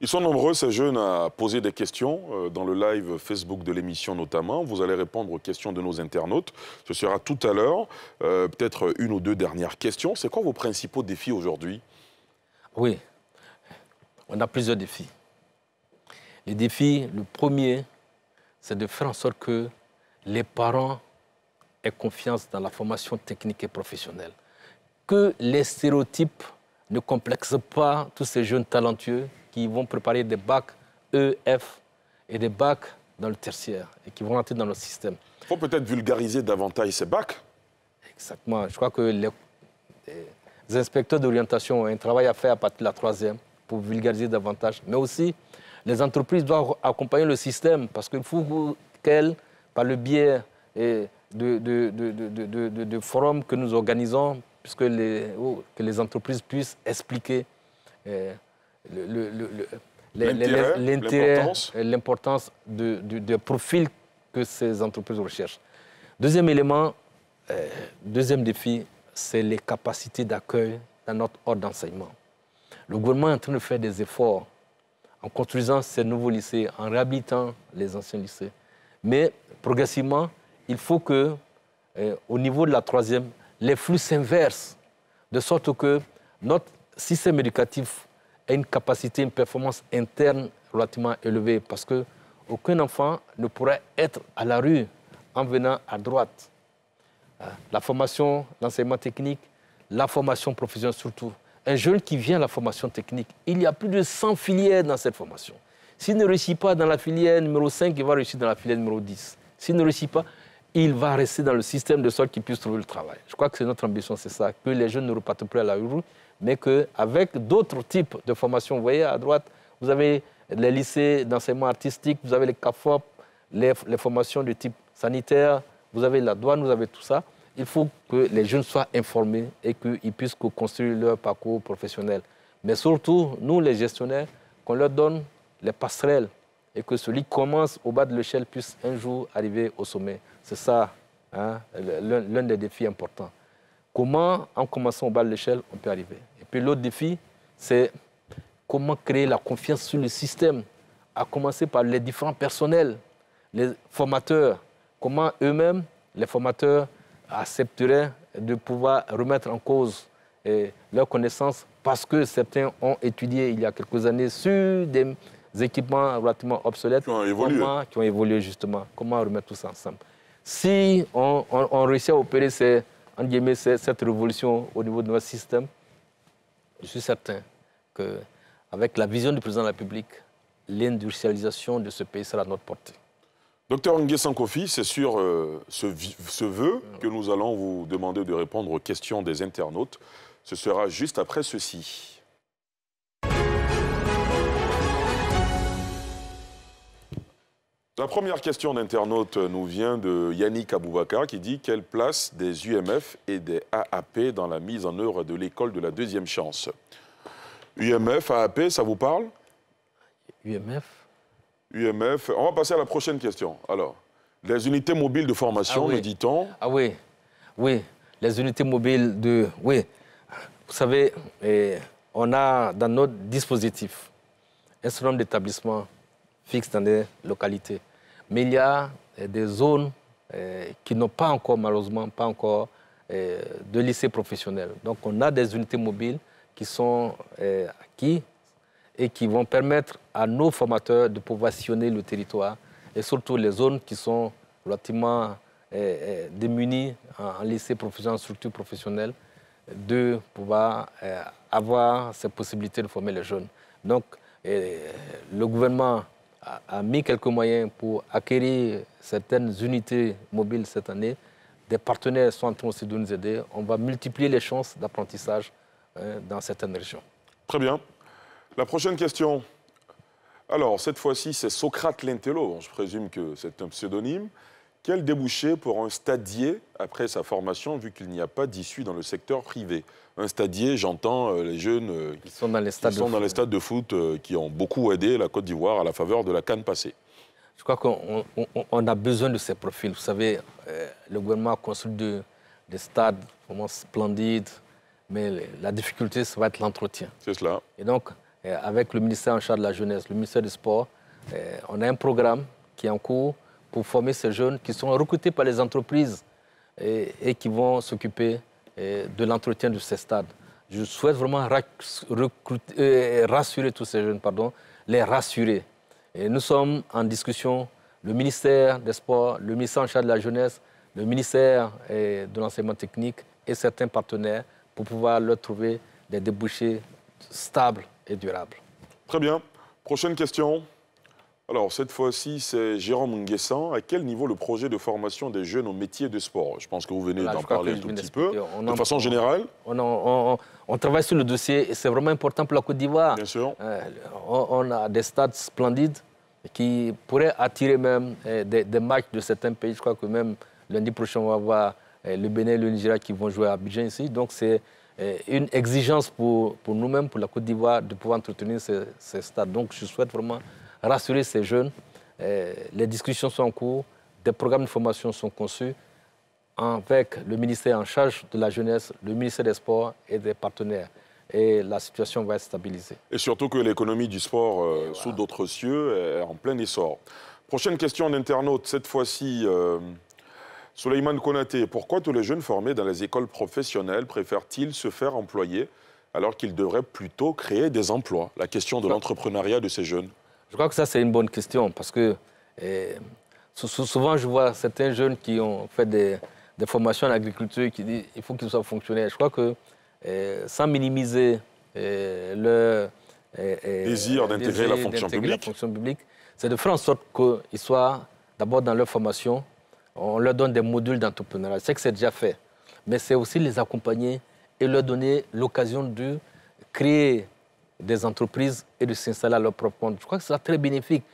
Ils sont nombreux, ces jeunes, à poser des questions euh, dans le live Facebook de l'émission notamment. Vous allez répondre aux questions de nos internautes. Ce sera tout à l'heure. Euh, peut-être une ou deux dernières questions. C'est quoi vos principaux défis aujourd'hui Oui, on a plusieurs défis. Les défis, le premier, c'est de faire en sorte que les parents aient confiance dans la formation technique et professionnelle. Que les stéréotypes ne complexent pas tous ces jeunes talentueux qui vont préparer des bacs E, F et des bacs dans le tertiaire et qui vont rentrer dans notre système. Il faut peut-être vulgariser davantage ces bacs. Exactement. Je crois que les, les inspecteurs d'orientation ont un travail à faire à partir de la troisième pour vulgariser davantage, mais aussi les entreprises doivent accompagner le système parce qu'il faut qu'elles, par le biais eh, de, de, forums que nous organisons, puisque les, oh, que les entreprises puissent expliquer eh, l'intérêt l'intérêt, l'importance eh, des profil que ces entreprises recherchent. Deuxième élément, deuxième défi, c'est les capacités d'accueil dans notre ordre d'enseignement. Le gouvernement est en train de faire des efforts en construisant ces nouveaux lycées, en réhabilitant les anciens lycées. Mais progressivement, il faut que, euh, au niveau de la troisième, les flux s'inversent, de sorte que notre système éducatif ait une capacité, une performance interne relativement élevée, parce que enfant ne pourrait être à la rue en venant à droite. Euh, la formation, l'enseignement technique, la formation professionnelle surtout un jeune qui vient à la formation technique, il y a plus de 100 filières dans cette formation. S'il ne réussit pas dans la filière numéro 5, il va réussir dans la filière numéro 10. S'il ne réussit pas, il va rester dans le système de sorte qu'il puisse trouver le travail. Je crois que c'est notre ambition, c'est ça, que les jeunes ne repartent plus à la rue, mais qu'avec d'autres types de formations, vous voyez à droite, vous avez les lycées d'enseignement artistique, vous avez les CAFOP, les, les formations de type sanitaire, vous avez la douane, vous avez tout ça il faut que les jeunes soient informés et qu'ils puissent construire leur parcours professionnel. Mais surtout, nous, les gestionnaires, qu'on leur donne les passerelles et que celui qui commence au bas de l'échelle puisse un jour arriver au sommet. C'est ça hein, l'un des défis importants. Comment, en commençant au bas de l'échelle, on peut arriver Et puis l'autre défi, c'est comment créer la confiance sur le système, à commencer par les différents personnels, les formateurs, comment eux-mêmes, les formateurs, accepteraient de pouvoir remettre en cause eh, leurs connaissances parce que certains ont étudié il y a quelques années sur des équipements relativement obsolètes qui ont évolué, justement. Comment remettre tout ça ensemble Si on, réussit à opérer cette révolution au niveau de notre système, je suis certain qu'avec la vision du président de la République, l'industrialisation de ce pays sera à notre portée. Docteur Nguyen Sankofi, c'est sur euh, ce, ce, vœu que nous allons vous demander de répondre aux questions des internautes. Ce sera juste après ceci. La première question d'internaute nous vient de Yannick Aboubakar qui dit Quelle place des UMF et des AAP dans la mise en œuvre de l'école de la deuxième chance UMF, AAP, ça vous parle UMF UMF. On va passer à la prochaine question. Alors, les unités mobiles de formation, ah nous dit-on. Ah oui, oui, les unités mobiles de... Oui, vous savez, on a dans notre dispositif un certain nombre d'établissements fixes dans des localités. Mais il y a eh, des zones eh, qui n'ont pas encore, malheureusement, pas encore eh, de lycée professionnel. Donc on a des unités mobiles qui sont qui et qui vont permettre à nos formateurs de pouvoir sillonner le territoire et surtout les zones qui sont relativement eh, eh, démunies en, lycée professionnel, en structure professionnelle, de pouvoir eh, avoir cette possibilités de former les jeunes. Donc, le gouvernement a, a, mis quelques moyens pour acquérir certaines unités mobiles cette année. Des partenaires sont en train aussi de nous aider. On va multiplier les chances d'apprentissage hein, dans certaines régions. Très bien. La prochaine question. Alors, cette fois-ci, c'est Socrate Lentello. Je présume que c'est un pseudonyme. Quel débouché pour un stadier après sa formation, vu qu'il n'y a pas d'issue dans le secteur privé Un stadier, j'entends euh, les jeunes qui euh, sont dans les stades, de, foot, euh, qui ont beaucoup aidé la Côte d'Ivoire à la faveur de la canne passée. Je crois qu'on a besoin de ces profils. Vous savez, le gouvernement a construit des stades vraiment splendides, mais la difficulté, ça va être l'entretien. C'est cela. Et donc, avec le ministère en charge de la jeunesse, le ministère des Sports. Eh, on a un programme qui est en cours pour former ces jeunes qui sont recrutés par les entreprises et, qui vont s'occuper eh, de l'entretien de ces stades. Je souhaite vraiment eh, rassurer tous ces jeunes, pardon, les rassurer. nous sommes en discussion, le ministère des Sports, le ministère en charge de la jeunesse, le ministère de l'enseignement technique et certains partenaires pour pouvoir leur trouver des débouchés stables durable. Très bien. Prochaine question. Alors, cette fois-ci, c'est Jérôme Nguessan. À quel niveau le projet de formation des jeunes aux métiers de sport Je pense que vous venez d'en parler un tout petit peu. de façon générale on, travaille sur le dossier et c'est vraiment important pour la Côte d'Ivoire. Bien sûr. Euh, on, a des stades splendides qui pourraient attirer même euh, des, des, matchs de certains pays. Je crois que même lundi prochain, on va voir euh, le Bénin et le Nigeria qui vont jouer à Abidjan ici. Donc, c'est euh, une exigence pour, nous-mêmes, pour la Côte d'Ivoire, de pouvoir entretenir ces, stades. Donc je souhaite vraiment rassurer ces jeunes. Euh, les discussions sont en cours, des programmes de formation sont conçus avec le ministère en charge de la jeunesse, le ministère des Sports et des partenaires et la situation va être stabilisée. Et surtout que l'économie du sport euh, sous d'autres cieux est en plein essor. Prochaine question d'internaute, cette fois-ci. Souleyman Konaté, pourquoi tous les jeunes formés dans les écoles professionnelles préfèrent-ils se faire employer alors qu'ils devraient plutôt créer des emplois La question de bah, l'entrepreneuriat de ces jeunes. Je crois que ça, c'est une bonne question parce que eh, souvent, je vois certains jeunes qui ont fait des, formations en agriculture qui disent qu'il faut qu'ils soient fonctionnaires. Je crois que eh, sans minimiser eh, leur désir d'intégrer la, la fonction publique, c'est de faire en sorte qu'ils soient d'abord dans leur formation, on leur donne des modules d'entrepreneuriat. C'est que c'est déjà fait. Mais c'est aussi les accompagner et leur donner l'occasion de créer des entreprises et de s'installer à leur propre compte. Je crois que ce sera très bénéfique.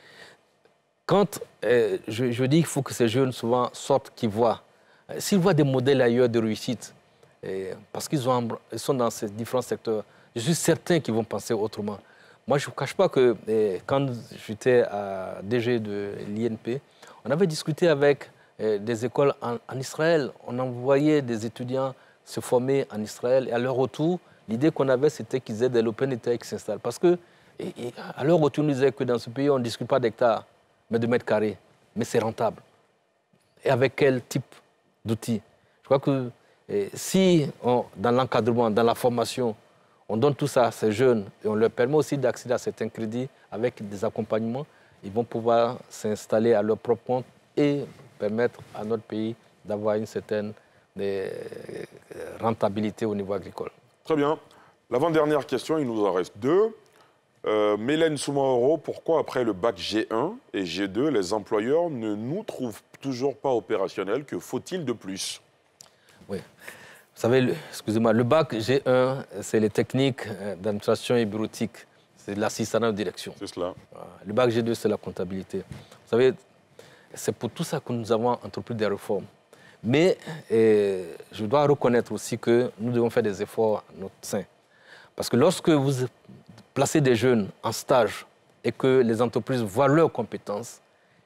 Quand euh, je, dis qu'il faut que ces jeunes souvent sortent, qu'ils voient, euh, s'ils voient des modèles ailleurs de réussite, euh, parce qu'ils sont dans ces différents secteurs, je suis certain qu'ils vont penser autrement. Moi, je ne vous cache pas que quand j'étais à DG de l'INP, on avait discuté avec des écoles en, Israël. On envoyait des étudiants se former en Israël. Et à leur retour, l'idée qu'on avait, c'était qu'ils aient des l'open et qu'ils s'installent. Parce que, à leur retour, on disait que dans ce pays, on ne discute pas d'hectares, mais de mètres carrés. Mais c'est rentable. Et avec quel type d'outils Je crois que si, dans l'encadrement, dans la formation, on donne tout ça à ces jeunes et on leur permet aussi d'accéder à certains crédits avec des accompagnements, ils vont pouvoir s'installer à leur propre compte et permettre à notre pays d'avoir une certaine euh, rentabilité au niveau agricole. Très bien. L'avant-dernière question, il nous en reste deux. Euh, Mélène Soumaoro, pourquoi après le bac G1 et G2, les employeurs ne nous trouvent toujours pas opérationnels Que faut-il de plus Oui. Vous savez, excusez-moi, le bac G1, c'est les techniques euh, d'administration et bureautique. C'est l'assistanat de direction. C'est cela. Le bac G2, c'est la comptabilité. Vous savez, c'est pour tout ça que nous avons entrepris des réformes. Mais eh, je dois reconnaître aussi que nous devons faire des efforts à notre sein. Parce que lorsque vous placez des jeunes en stage et que les entreprises voient leurs compétences,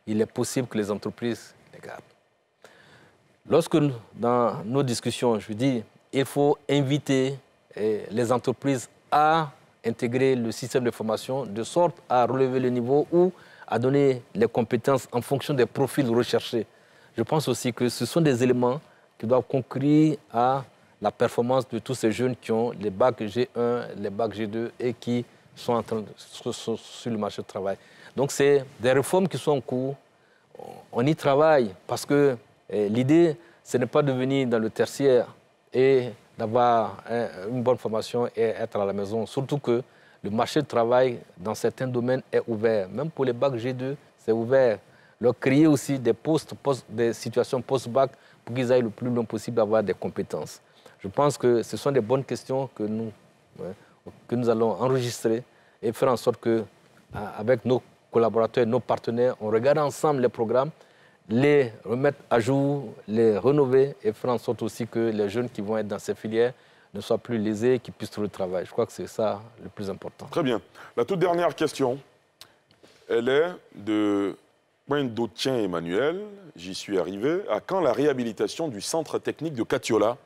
il est possible que les entreprises les gardent. Lorsque dans nos discussions, je dis, il faut inviter eh, les entreprises à intégrer le système de formation de sorte à relever le niveau où à donner les compétences en fonction des profils recherchés. Je pense aussi que ce sont des éléments qui doivent conclure à la performance de tous ces jeunes qui ont les bacs G1, les bacs G2 et qui sont, en train sur, le marché du travail. Donc c'est des réformes qui sont en cours. On y travaille parce que eh, l'idée, ce n'est pas de venir dans le tertiaire et d'avoir hein, une bonne formation et être à la maison. Surtout que le marché du travail, dans certains domaines, est ouvert. Même pour les bacs G2, c'est ouvert. Leur créer aussi des postes, des situations post-bac pour qu'ils aillent le plus loin possible avoir des compétences. Je pense que ce sont des bonnes questions que nous, que nous allons enregistrer et faire en sorte que, euh, avec nos collaborateurs et nos partenaires, on regarde ensemble les programmes, les remettre à jour, les renouveler et faire en sorte aussi que les jeunes qui vont être dans ces filières ne soient plus lésés, qu'ils puissent trouver le travail. Je crois que c'est ça le plus important. Très bien. La toute dernière question, elle est de Poindotien Emmanuel, j'y suis arrivé. À quand la réhabilitation du centre technique de Catiola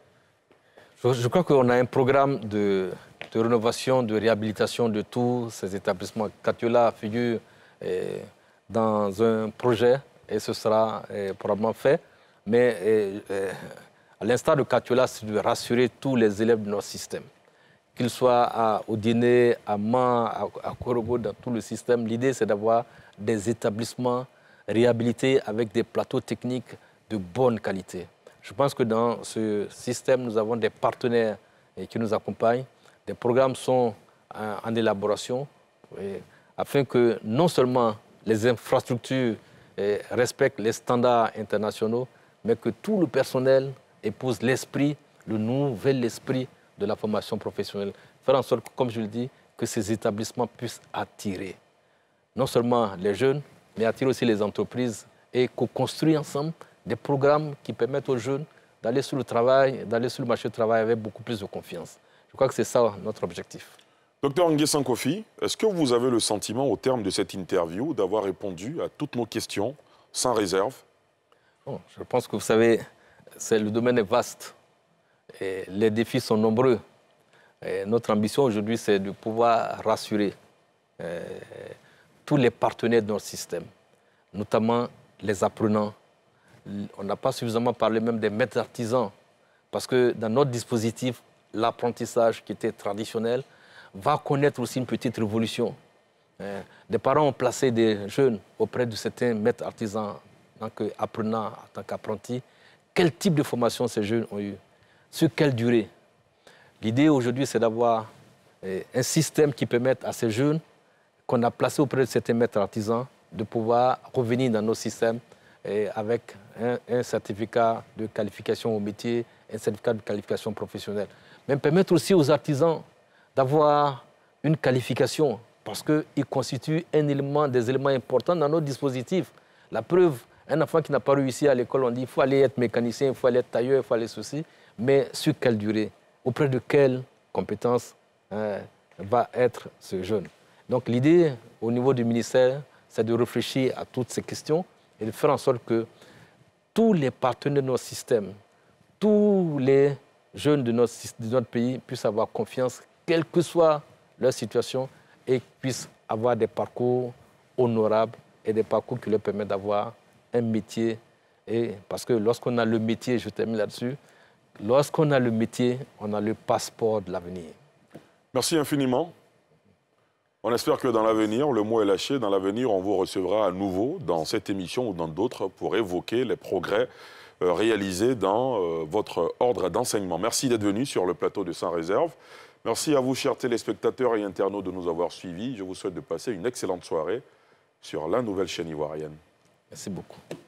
je, crois qu'on a un programme de, rénovation, de réhabilitation de tous ces établissements. Catiola figure eh, dans un projet et ce sera eh, probablement fait. Mais eh, l'instar de Catiola, c'est de rassurer tous les élèves de notre système. Qu'ils soient au dîner, à Mans, à, à Korogo, dans tout le système, l'idée c'est d'avoir des établissements réhabilités avec des plateaux techniques de bonne qualité. Je pense que dans ce système, nous avons des partenaires eh, qui nous accompagnent. Des programmes sont en élaboration eh, afin que non seulement les infrastructures eh, respectent les standards internationaux, mais que tout le personnel épouse l'esprit, le nouvel esprit de la formation professionnelle. Faire en sorte, comme je le dis, que ces établissements puissent attirer non seulement les jeunes, mais attirer aussi les entreprises et co-construire ensemble des programmes qui permettent aux jeunes d'aller sur le travail, d'aller sur le marché du travail avec beaucoup plus de confiance. Je crois que c'est ça notre objectif. Docteur Nguessan Sankofi, est-ce que vous avez le sentiment, au terme de cette interview, d'avoir répondu à toutes nos questions sans réserve Je pense que vous savez, le domaine est vaste. Et les défis sont nombreux. notre ambition aujourd'hui, c'est de pouvoir rassurer euh, tous les partenaires de notre système, notamment les apprenants. On n'a pas suffisamment parlé même des maîtres artisans, parce que dans notre dispositif, l'apprentissage qui était traditionnel va connaître aussi une petite révolution. Euh, des parents ont placé des jeunes auprès de certains maîtres artisans, en tant qu'apprenants, en tant qu'apprentis, quel type de formation ces jeunes ont eu Sur quelle durée L'idée aujourd'hui, c'est d'avoir eh, un système qui permette à ces jeunes qu'on a placés auprès de certains maîtres artisans de pouvoir revenir dans nos systèmes eh, avec un, certificat de qualification au métier, un certificat de qualification professionnelle. Mais permettre aussi aux artisans d'avoir une qualification parce qu'ils constituent un élément, des éléments importants dans nos dispositifs. La preuve, un enfant qui n'a pas réussi à l'école, on dit il faut aller être mécanicien, il faut aller être tailleur, il faut aller ceci. Mais sur quelle durée Auprès de quelles compétences hein, va être ce jeune Donc l'idée au niveau du ministère, c'est de réfléchir à toutes ces questions et de faire en sorte que tous les partenaires de notre système, tous les jeunes de notre, de notre pays puissent avoir confiance, quelle que soit leur situation, et puissent avoir des parcours honorables et des parcours qui leur permettent d'avoir un métier. Et parce que lorsqu'on a le métier, je termine là-dessus, lorsqu'on a le métier, on a le passeport de l'avenir. Merci infiniment. On espère que dans l'avenir, le mot est lâché, dans l'avenir, on vous recevra à nouveau dans cette émission ou dans d'autres pour évoquer les progrès euh, réalisés dans euh, votre ordre d'enseignement. Merci d'être venu sur le plateau de saint Réserve. Merci à vous, chers téléspectateurs et internautes, de nous avoir suivis. Je vous souhaite de passer une excellente soirée sur la nouvelle chaîne ivoirienne. Merci beaucoup.